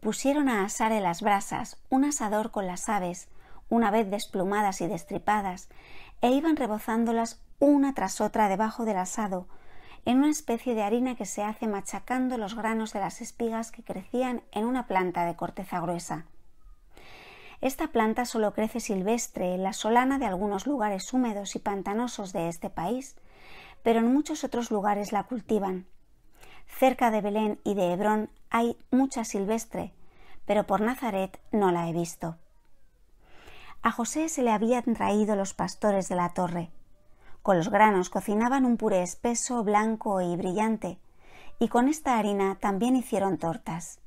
Pusieron a asar en las brasas un asador con las aves, una vez desplumadas y destripadas, e iban rebozándolas una tras otra debajo del asado, en una especie de harina que se hace machacando los granos de las espigas que crecían en una planta de corteza gruesa. Esta planta solo crece silvestre en la solana de algunos lugares húmedos y pantanosos de este país, pero en muchos otros lugares la cultivan. Cerca de Belén y de Hebrón hay mucha silvestre, pero por Nazaret no la he visto. A José se le habían traído los pastores de la torre. Con los granos cocinaban un puré espeso, blanco y brillante, y con esta harina también hicieron tortas.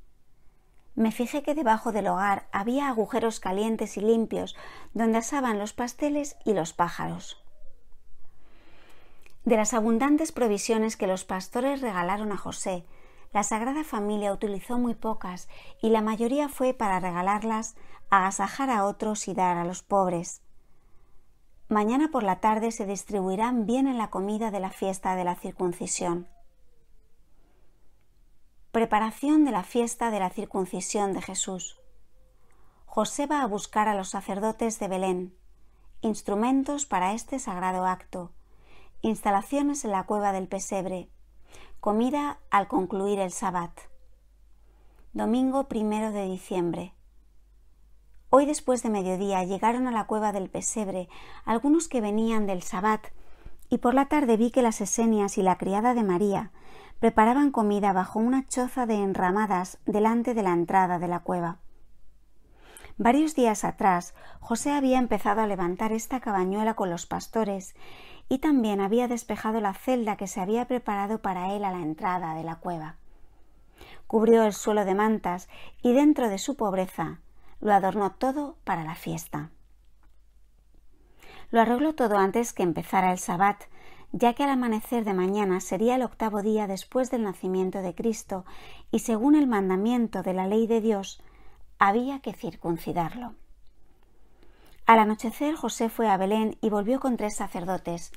Me fijé que debajo del hogar había agujeros calientes y limpios donde asaban los pasteles y los pájaros. De las abundantes provisiones que los pastores regalaron a José, la Sagrada Familia utilizó muy pocas y la mayoría fue para regalarlas, agasajar a otros y dar a los pobres. Mañana por la tarde se distribuirán bien en la comida de la fiesta de la circuncisión. Preparación de la fiesta de la circuncisión de Jesús. José va a buscar a los sacerdotes de Belén, instrumentos para este sagrado acto instalaciones en la cueva del pesebre, comida al concluir el sabbat. Domingo primero de diciembre. Hoy después de mediodía llegaron a la cueva del pesebre algunos que venían del sabbat, y por la tarde vi que las esenias y la criada de María preparaban comida bajo una choza de enramadas delante de la entrada de la cueva. Varios días atrás, José había empezado a levantar esta cabañuela con los pastores y también había despejado la celda que se había preparado para él a la entrada de la cueva. Cubrió el suelo de mantas y dentro de su pobreza lo adornó todo para la fiesta. Lo arregló todo antes que empezara el sabbat, ya que al amanecer de mañana sería el octavo día después del nacimiento de Cristo y según el mandamiento de la ley de Dios había que circuncidarlo. Al anochecer José fue a Belén y volvió con tres sacerdotes,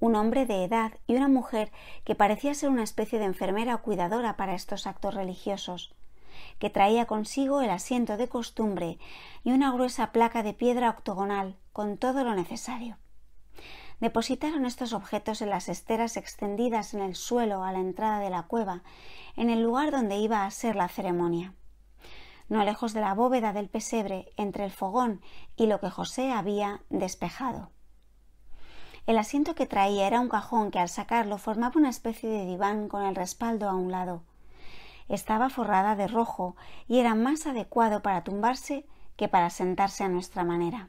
un hombre de edad y una mujer que parecía ser una especie de enfermera o cuidadora para estos actos religiosos, que traía consigo el asiento de costumbre y una gruesa placa de piedra octogonal con todo lo necesario. Depositaron estos objetos en las esteras extendidas en el suelo a la entrada de la cueva, en el lugar donde iba a ser la ceremonia no lejos de la bóveda del pesebre, entre el fogón y lo que José había despejado. El asiento que traía era un cajón que al sacarlo formaba una especie de diván con el respaldo a un lado. Estaba forrada de rojo y era más adecuado para tumbarse que para sentarse a nuestra manera.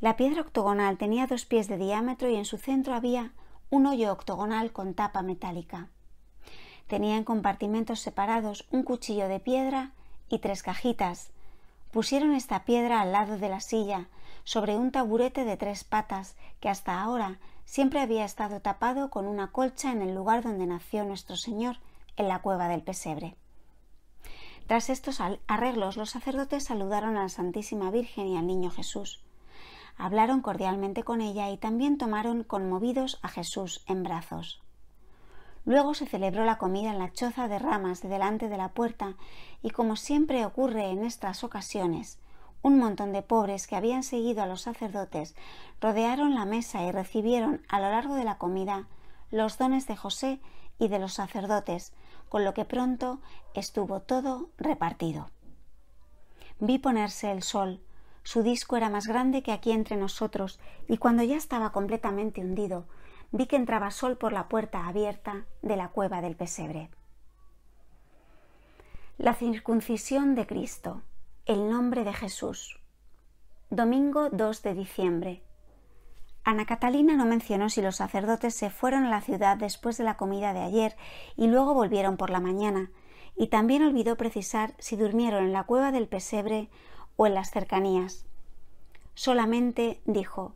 La piedra octogonal tenía dos pies de diámetro y en su centro había un hoyo octogonal con tapa metálica. Tenía en compartimentos separados un cuchillo de piedra y tres cajitas. Pusieron esta piedra al lado de la silla, sobre un taburete de tres patas que hasta ahora siempre había estado tapado con una colcha en el lugar donde nació nuestro Señor, en la cueva del pesebre. Tras estos arreglos, los sacerdotes saludaron a la Santísima Virgen y al Niño Jesús. Hablaron cordialmente con ella y también tomaron conmovidos a Jesús en brazos. Luego se celebró la comida en la choza de ramas de delante de la puerta y como siempre ocurre en estas ocasiones, un montón de pobres que habían seguido a los sacerdotes rodearon la mesa y recibieron a lo largo de la comida los dones de José y de los sacerdotes, con lo que pronto estuvo todo repartido. Vi ponerse el sol, su disco era más grande que aquí entre nosotros, y cuando ya estaba completamente hundido, vi que entraba sol por la puerta abierta de la cueva del pesebre. La circuncisión de Cristo, el nombre de Jesús. Domingo 2 de diciembre. Ana Catalina no mencionó si los sacerdotes se fueron a la ciudad después de la comida de ayer y luego volvieron por la mañana, y también olvidó precisar si durmieron en la cueva del pesebre o en las cercanías. Solamente dijo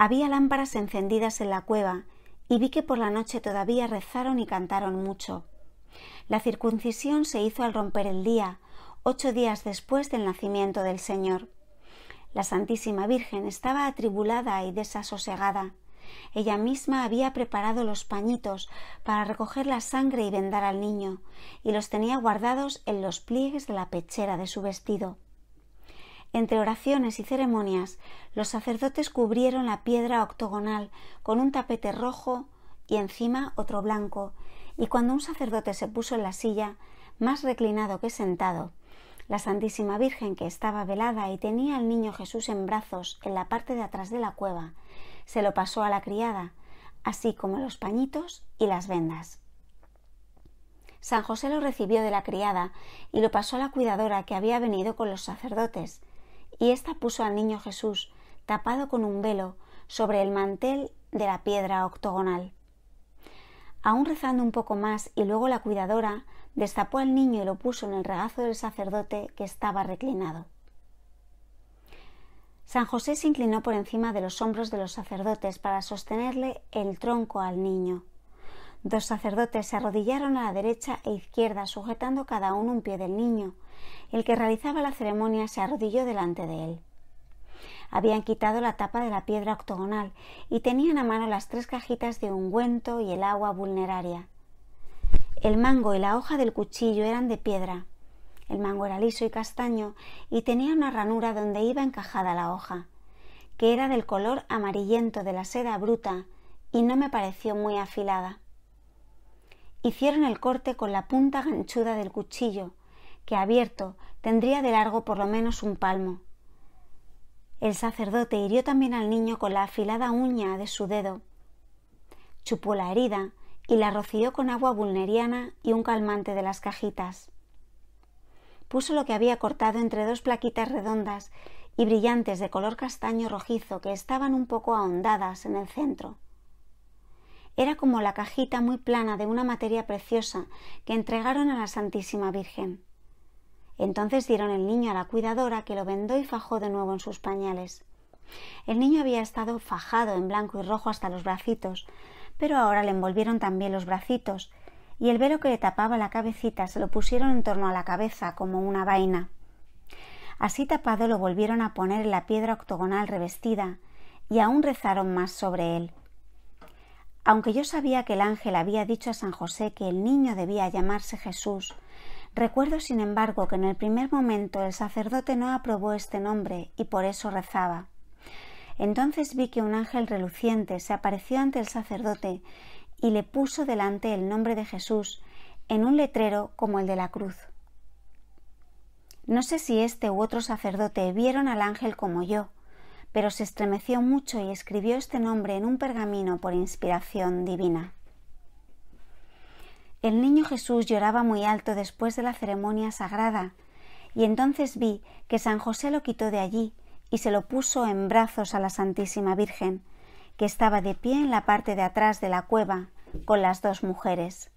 había lámparas encendidas en la cueva, y vi que por la noche todavía rezaron y cantaron mucho. La circuncisión se hizo al romper el día, ocho días después del nacimiento del Señor. La Santísima Virgen estaba atribulada y desasosegada. Ella misma había preparado los pañitos para recoger la sangre y vendar al niño, y los tenía guardados en los pliegues de la pechera de su vestido. Entre oraciones y ceremonias, los sacerdotes cubrieron la piedra octogonal con un tapete rojo y encima otro blanco, y cuando un sacerdote se puso en la silla, más reclinado que sentado, la Santísima Virgen, que estaba velada y tenía al niño Jesús en brazos en la parte de atrás de la cueva, se lo pasó a la criada, así como los pañitos y las vendas. San José lo recibió de la criada y lo pasó a la cuidadora que había venido con los sacerdotes, y ésta puso al niño Jesús, tapado con un velo, sobre el mantel de la piedra octogonal. Aún rezando un poco más y luego la cuidadora destapó al niño y lo puso en el regazo del sacerdote que estaba reclinado. San José se inclinó por encima de los hombros de los sacerdotes para sostenerle el tronco al niño. Dos sacerdotes se arrodillaron a la derecha e izquierda, sujetando cada uno un pie del niño. El que realizaba la ceremonia se arrodilló delante de él. Habían quitado la tapa de la piedra octogonal y tenían a mano las tres cajitas de ungüento y el agua vulneraria. El mango y la hoja del cuchillo eran de piedra. El mango era liso y castaño y tenía una ranura donde iba encajada la hoja, que era del color amarillento de la seda bruta y no me pareció muy afilada. Hicieron el corte con la punta ganchuda del cuchillo, que abierto tendría de largo por lo menos un palmo. El sacerdote hirió también al niño con la afilada uña de su dedo, chupó la herida y la roció con agua vulneriana y un calmante de las cajitas. Puso lo que había cortado entre dos plaquitas redondas y brillantes de color castaño rojizo que estaban un poco ahondadas en el centro. Era como la cajita muy plana de una materia preciosa que entregaron a la Santísima Virgen. Entonces dieron el niño a la cuidadora que lo vendó y fajó de nuevo en sus pañales. El niño había estado fajado en blanco y rojo hasta los bracitos, pero ahora le envolvieron también los bracitos, y el velo que le tapaba la cabecita se lo pusieron en torno a la cabeza como una vaina. Así tapado lo volvieron a poner en la piedra octogonal revestida, y aún rezaron más sobre él. Aunque yo sabía que el ángel había dicho a San José que el niño debía llamarse Jesús, recuerdo sin embargo que en el primer momento el sacerdote no aprobó este nombre y por eso rezaba. Entonces vi que un ángel reluciente se apareció ante el sacerdote y le puso delante el nombre de Jesús en un letrero como el de la cruz. No sé si este u otro sacerdote vieron al ángel como yo, pero se estremeció mucho y escribió este nombre en un pergamino por inspiración divina. El niño Jesús lloraba muy alto después de la ceremonia sagrada, y entonces vi que San José lo quitó de allí y se lo puso en brazos a la Santísima Virgen, que estaba de pie en la parte de atrás de la cueva con las dos mujeres.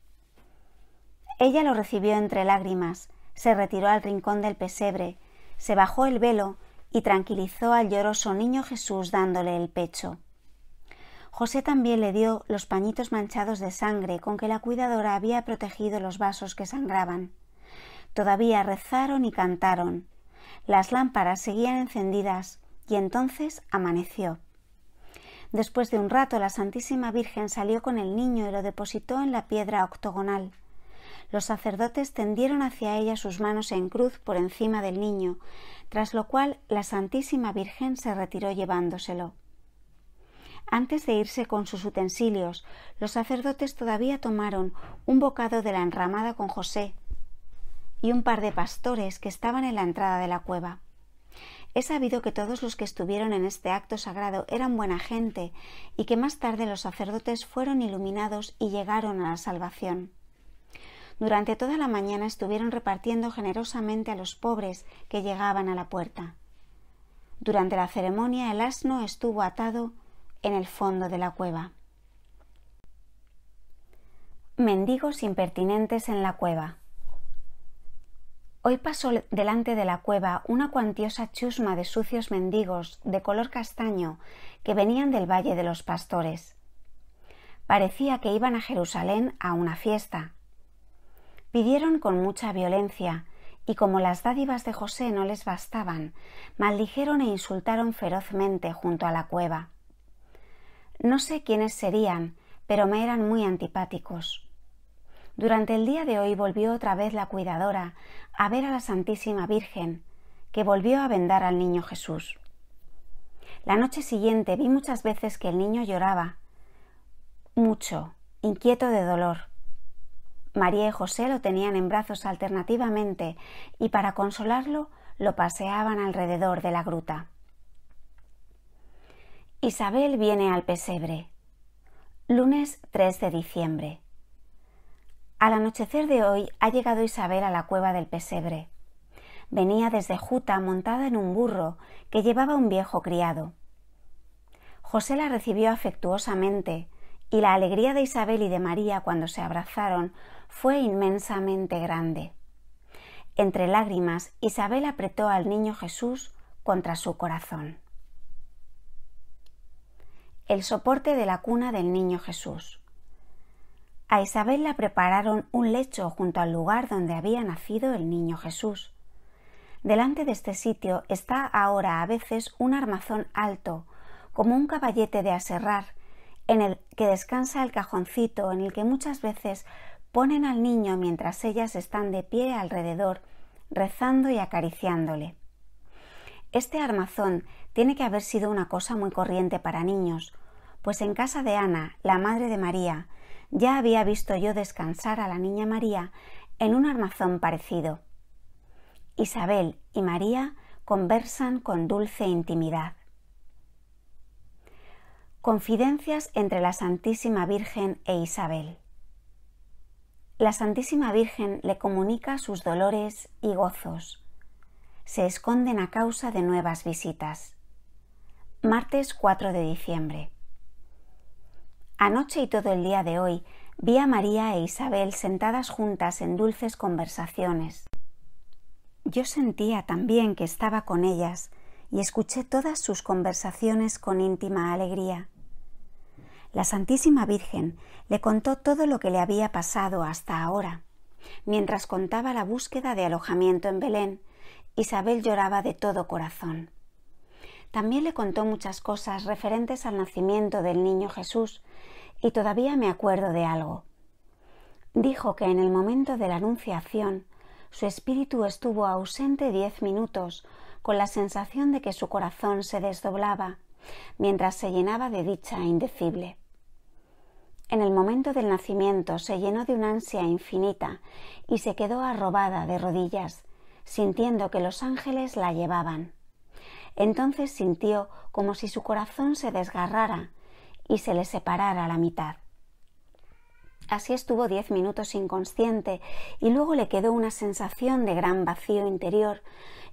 Ella lo recibió entre lágrimas, se retiró al rincón del pesebre, se bajó el velo y tranquilizó al lloroso niño Jesús dándole el pecho. José también le dio los pañitos manchados de sangre con que la cuidadora había protegido los vasos que sangraban. Todavía rezaron y cantaron. Las lámparas seguían encendidas y entonces amaneció. Después de un rato la Santísima Virgen salió con el niño y lo depositó en la piedra octogonal los sacerdotes tendieron hacia ella sus manos en cruz por encima del niño, tras lo cual la Santísima Virgen se retiró llevándoselo. Antes de irse con sus utensilios, los sacerdotes todavía tomaron un bocado de la enramada con José y un par de pastores que estaban en la entrada de la cueva. He sabido que todos los que estuvieron en este acto sagrado eran buena gente y que más tarde los sacerdotes fueron iluminados y llegaron a la salvación. Durante toda la mañana estuvieron repartiendo generosamente a los pobres que llegaban a la puerta. Durante la ceremonia el asno estuvo atado en el fondo de la cueva. Mendigos impertinentes en la cueva. Hoy pasó delante de la cueva una cuantiosa chusma de sucios mendigos de color castaño que venían del Valle de los Pastores. Parecía que iban a Jerusalén a una fiesta. Pidieron con mucha violencia, y como las dádivas de José no les bastaban, maldijeron e insultaron ferozmente junto a la cueva. No sé quiénes serían, pero me eran muy antipáticos. Durante el día de hoy volvió otra vez la cuidadora a ver a la Santísima Virgen, que volvió a vendar al niño Jesús. La noche siguiente vi muchas veces que el niño lloraba, mucho, inquieto de dolor. María y José lo tenían en brazos alternativamente y para consolarlo lo paseaban alrededor de la gruta. Isabel viene al pesebre. Lunes 3 de diciembre. Al anochecer de hoy ha llegado Isabel a la cueva del pesebre. Venía desde Juta montada en un burro que llevaba un viejo criado. José la recibió afectuosamente y la alegría de Isabel y de María cuando se abrazaron fue inmensamente grande. Entre lágrimas, Isabel apretó al niño Jesús contra su corazón. El soporte de la cuna del niño Jesús. A Isabel la prepararon un lecho junto al lugar donde había nacido el niño Jesús. Delante de este sitio está ahora a veces un armazón alto, como un caballete de aserrar, en el que descansa el cajoncito, en el que muchas veces ponen al niño mientras ellas están de pie alrededor, rezando y acariciándole. Este armazón tiene que haber sido una cosa muy corriente para niños, pues en casa de Ana, la madre de María, ya había visto yo descansar a la niña María en un armazón parecido. Isabel y María conversan con dulce intimidad. Confidencias entre la Santísima Virgen e Isabel. La Santísima Virgen le comunica sus dolores y gozos. Se esconden a causa de nuevas visitas. Martes 4 de diciembre. Anoche y todo el día de hoy vi a María e Isabel sentadas juntas en dulces conversaciones. Yo sentía también que estaba con ellas, y escuché todas sus conversaciones con íntima alegría. La Santísima Virgen le contó todo lo que le había pasado hasta ahora. Mientras contaba la búsqueda de alojamiento en Belén, Isabel lloraba de todo corazón. También le contó muchas cosas referentes al nacimiento del niño Jesús, y todavía me acuerdo de algo. Dijo que en el momento de la Anunciación su espíritu estuvo ausente diez minutos con la sensación de que su corazón se desdoblaba mientras se llenaba de dicha indecible. En el momento del nacimiento se llenó de una ansia infinita y se quedó arrobada de rodillas, sintiendo que los ángeles la llevaban. Entonces sintió como si su corazón se desgarrara y se le separara a la mitad. Así estuvo diez minutos inconsciente y luego le quedó una sensación de gran vacío interior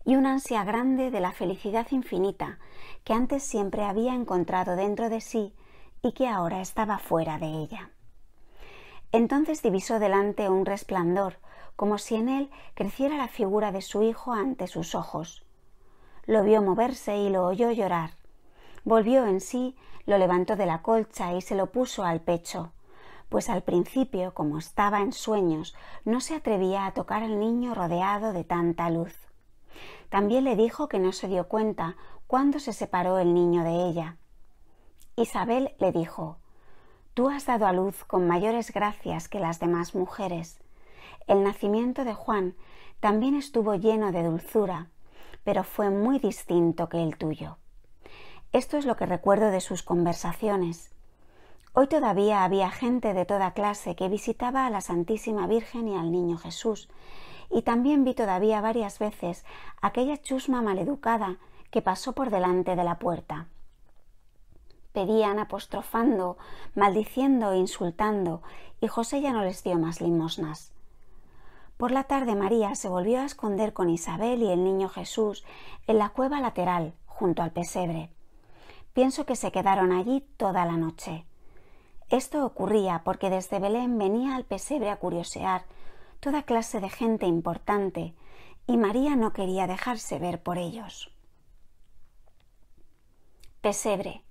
y una ansia grande de la felicidad infinita que antes siempre había encontrado dentro de sí y que ahora estaba fuera de ella. Entonces divisó delante un resplandor, como si en él creciera la figura de su hijo ante sus ojos. Lo vio moverse y lo oyó llorar. Volvió en sí, lo levantó de la colcha y se lo puso al pecho, pues al principio, como estaba en sueños, no se atrevía a tocar al niño rodeado de tanta luz. También le dijo que no se dio cuenta cuando se separó el niño de ella. Isabel le dijo Tú has dado a luz con mayores gracias que las demás mujeres. El nacimiento de Juan también estuvo lleno de dulzura, pero fue muy distinto que el tuyo. Esto es lo que recuerdo de sus conversaciones. Hoy todavía había gente de toda clase que visitaba a la Santísima Virgen y al Niño Jesús, y también vi todavía varias veces aquella chusma maleducada que pasó por delante de la puerta. Pedían apostrofando, maldiciendo e insultando, y José ya no les dio más limosnas. Por la tarde María se volvió a esconder con Isabel y el niño Jesús en la cueva lateral, junto al pesebre. Pienso que se quedaron allí toda la noche. Esto ocurría porque desde Belén venía al pesebre a curiosear toda clase de gente importante, y María no quería dejarse ver por ellos. Pesebre.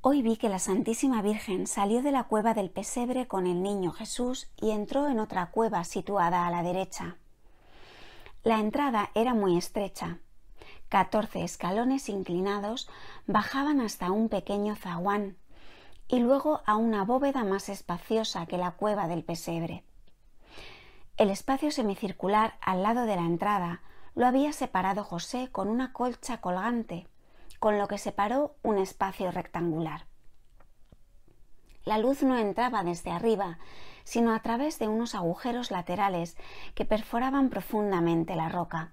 Hoy vi que la Santísima Virgen salió de la cueva del pesebre con el niño Jesús y entró en otra cueva situada a la derecha. La entrada era muy estrecha. Catorce escalones inclinados bajaban hasta un pequeño zaguán y luego a una bóveda más espaciosa que la cueva del pesebre. El espacio semicircular al lado de la entrada lo había separado José con una colcha colgante, con lo que separó un espacio rectangular. La luz no entraba desde arriba, sino a través de unos agujeros laterales que perforaban profundamente la roca.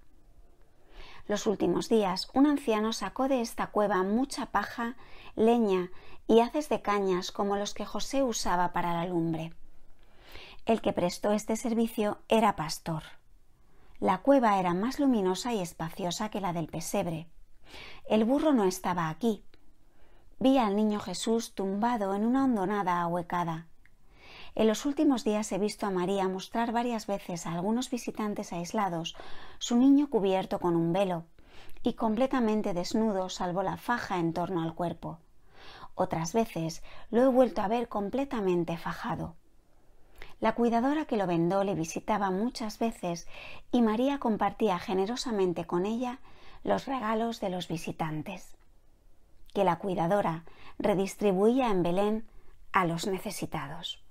Los últimos días un anciano sacó de esta cueva mucha paja, leña y haces de cañas como los que José usaba para la lumbre. El que prestó este servicio era pastor. La cueva era más luminosa y espaciosa que la del pesebre. El burro no estaba aquí. Vi al niño Jesús tumbado en una hondonada ahuecada. En los últimos días he visto a María mostrar varias veces a algunos visitantes aislados su niño cubierto con un velo y completamente desnudo salvo la faja en torno al cuerpo. Otras veces lo he vuelto a ver completamente fajado. La cuidadora que lo vendó le visitaba muchas veces y María compartía generosamente con ella los regalos de los visitantes, que la cuidadora redistribuía en Belén a los necesitados.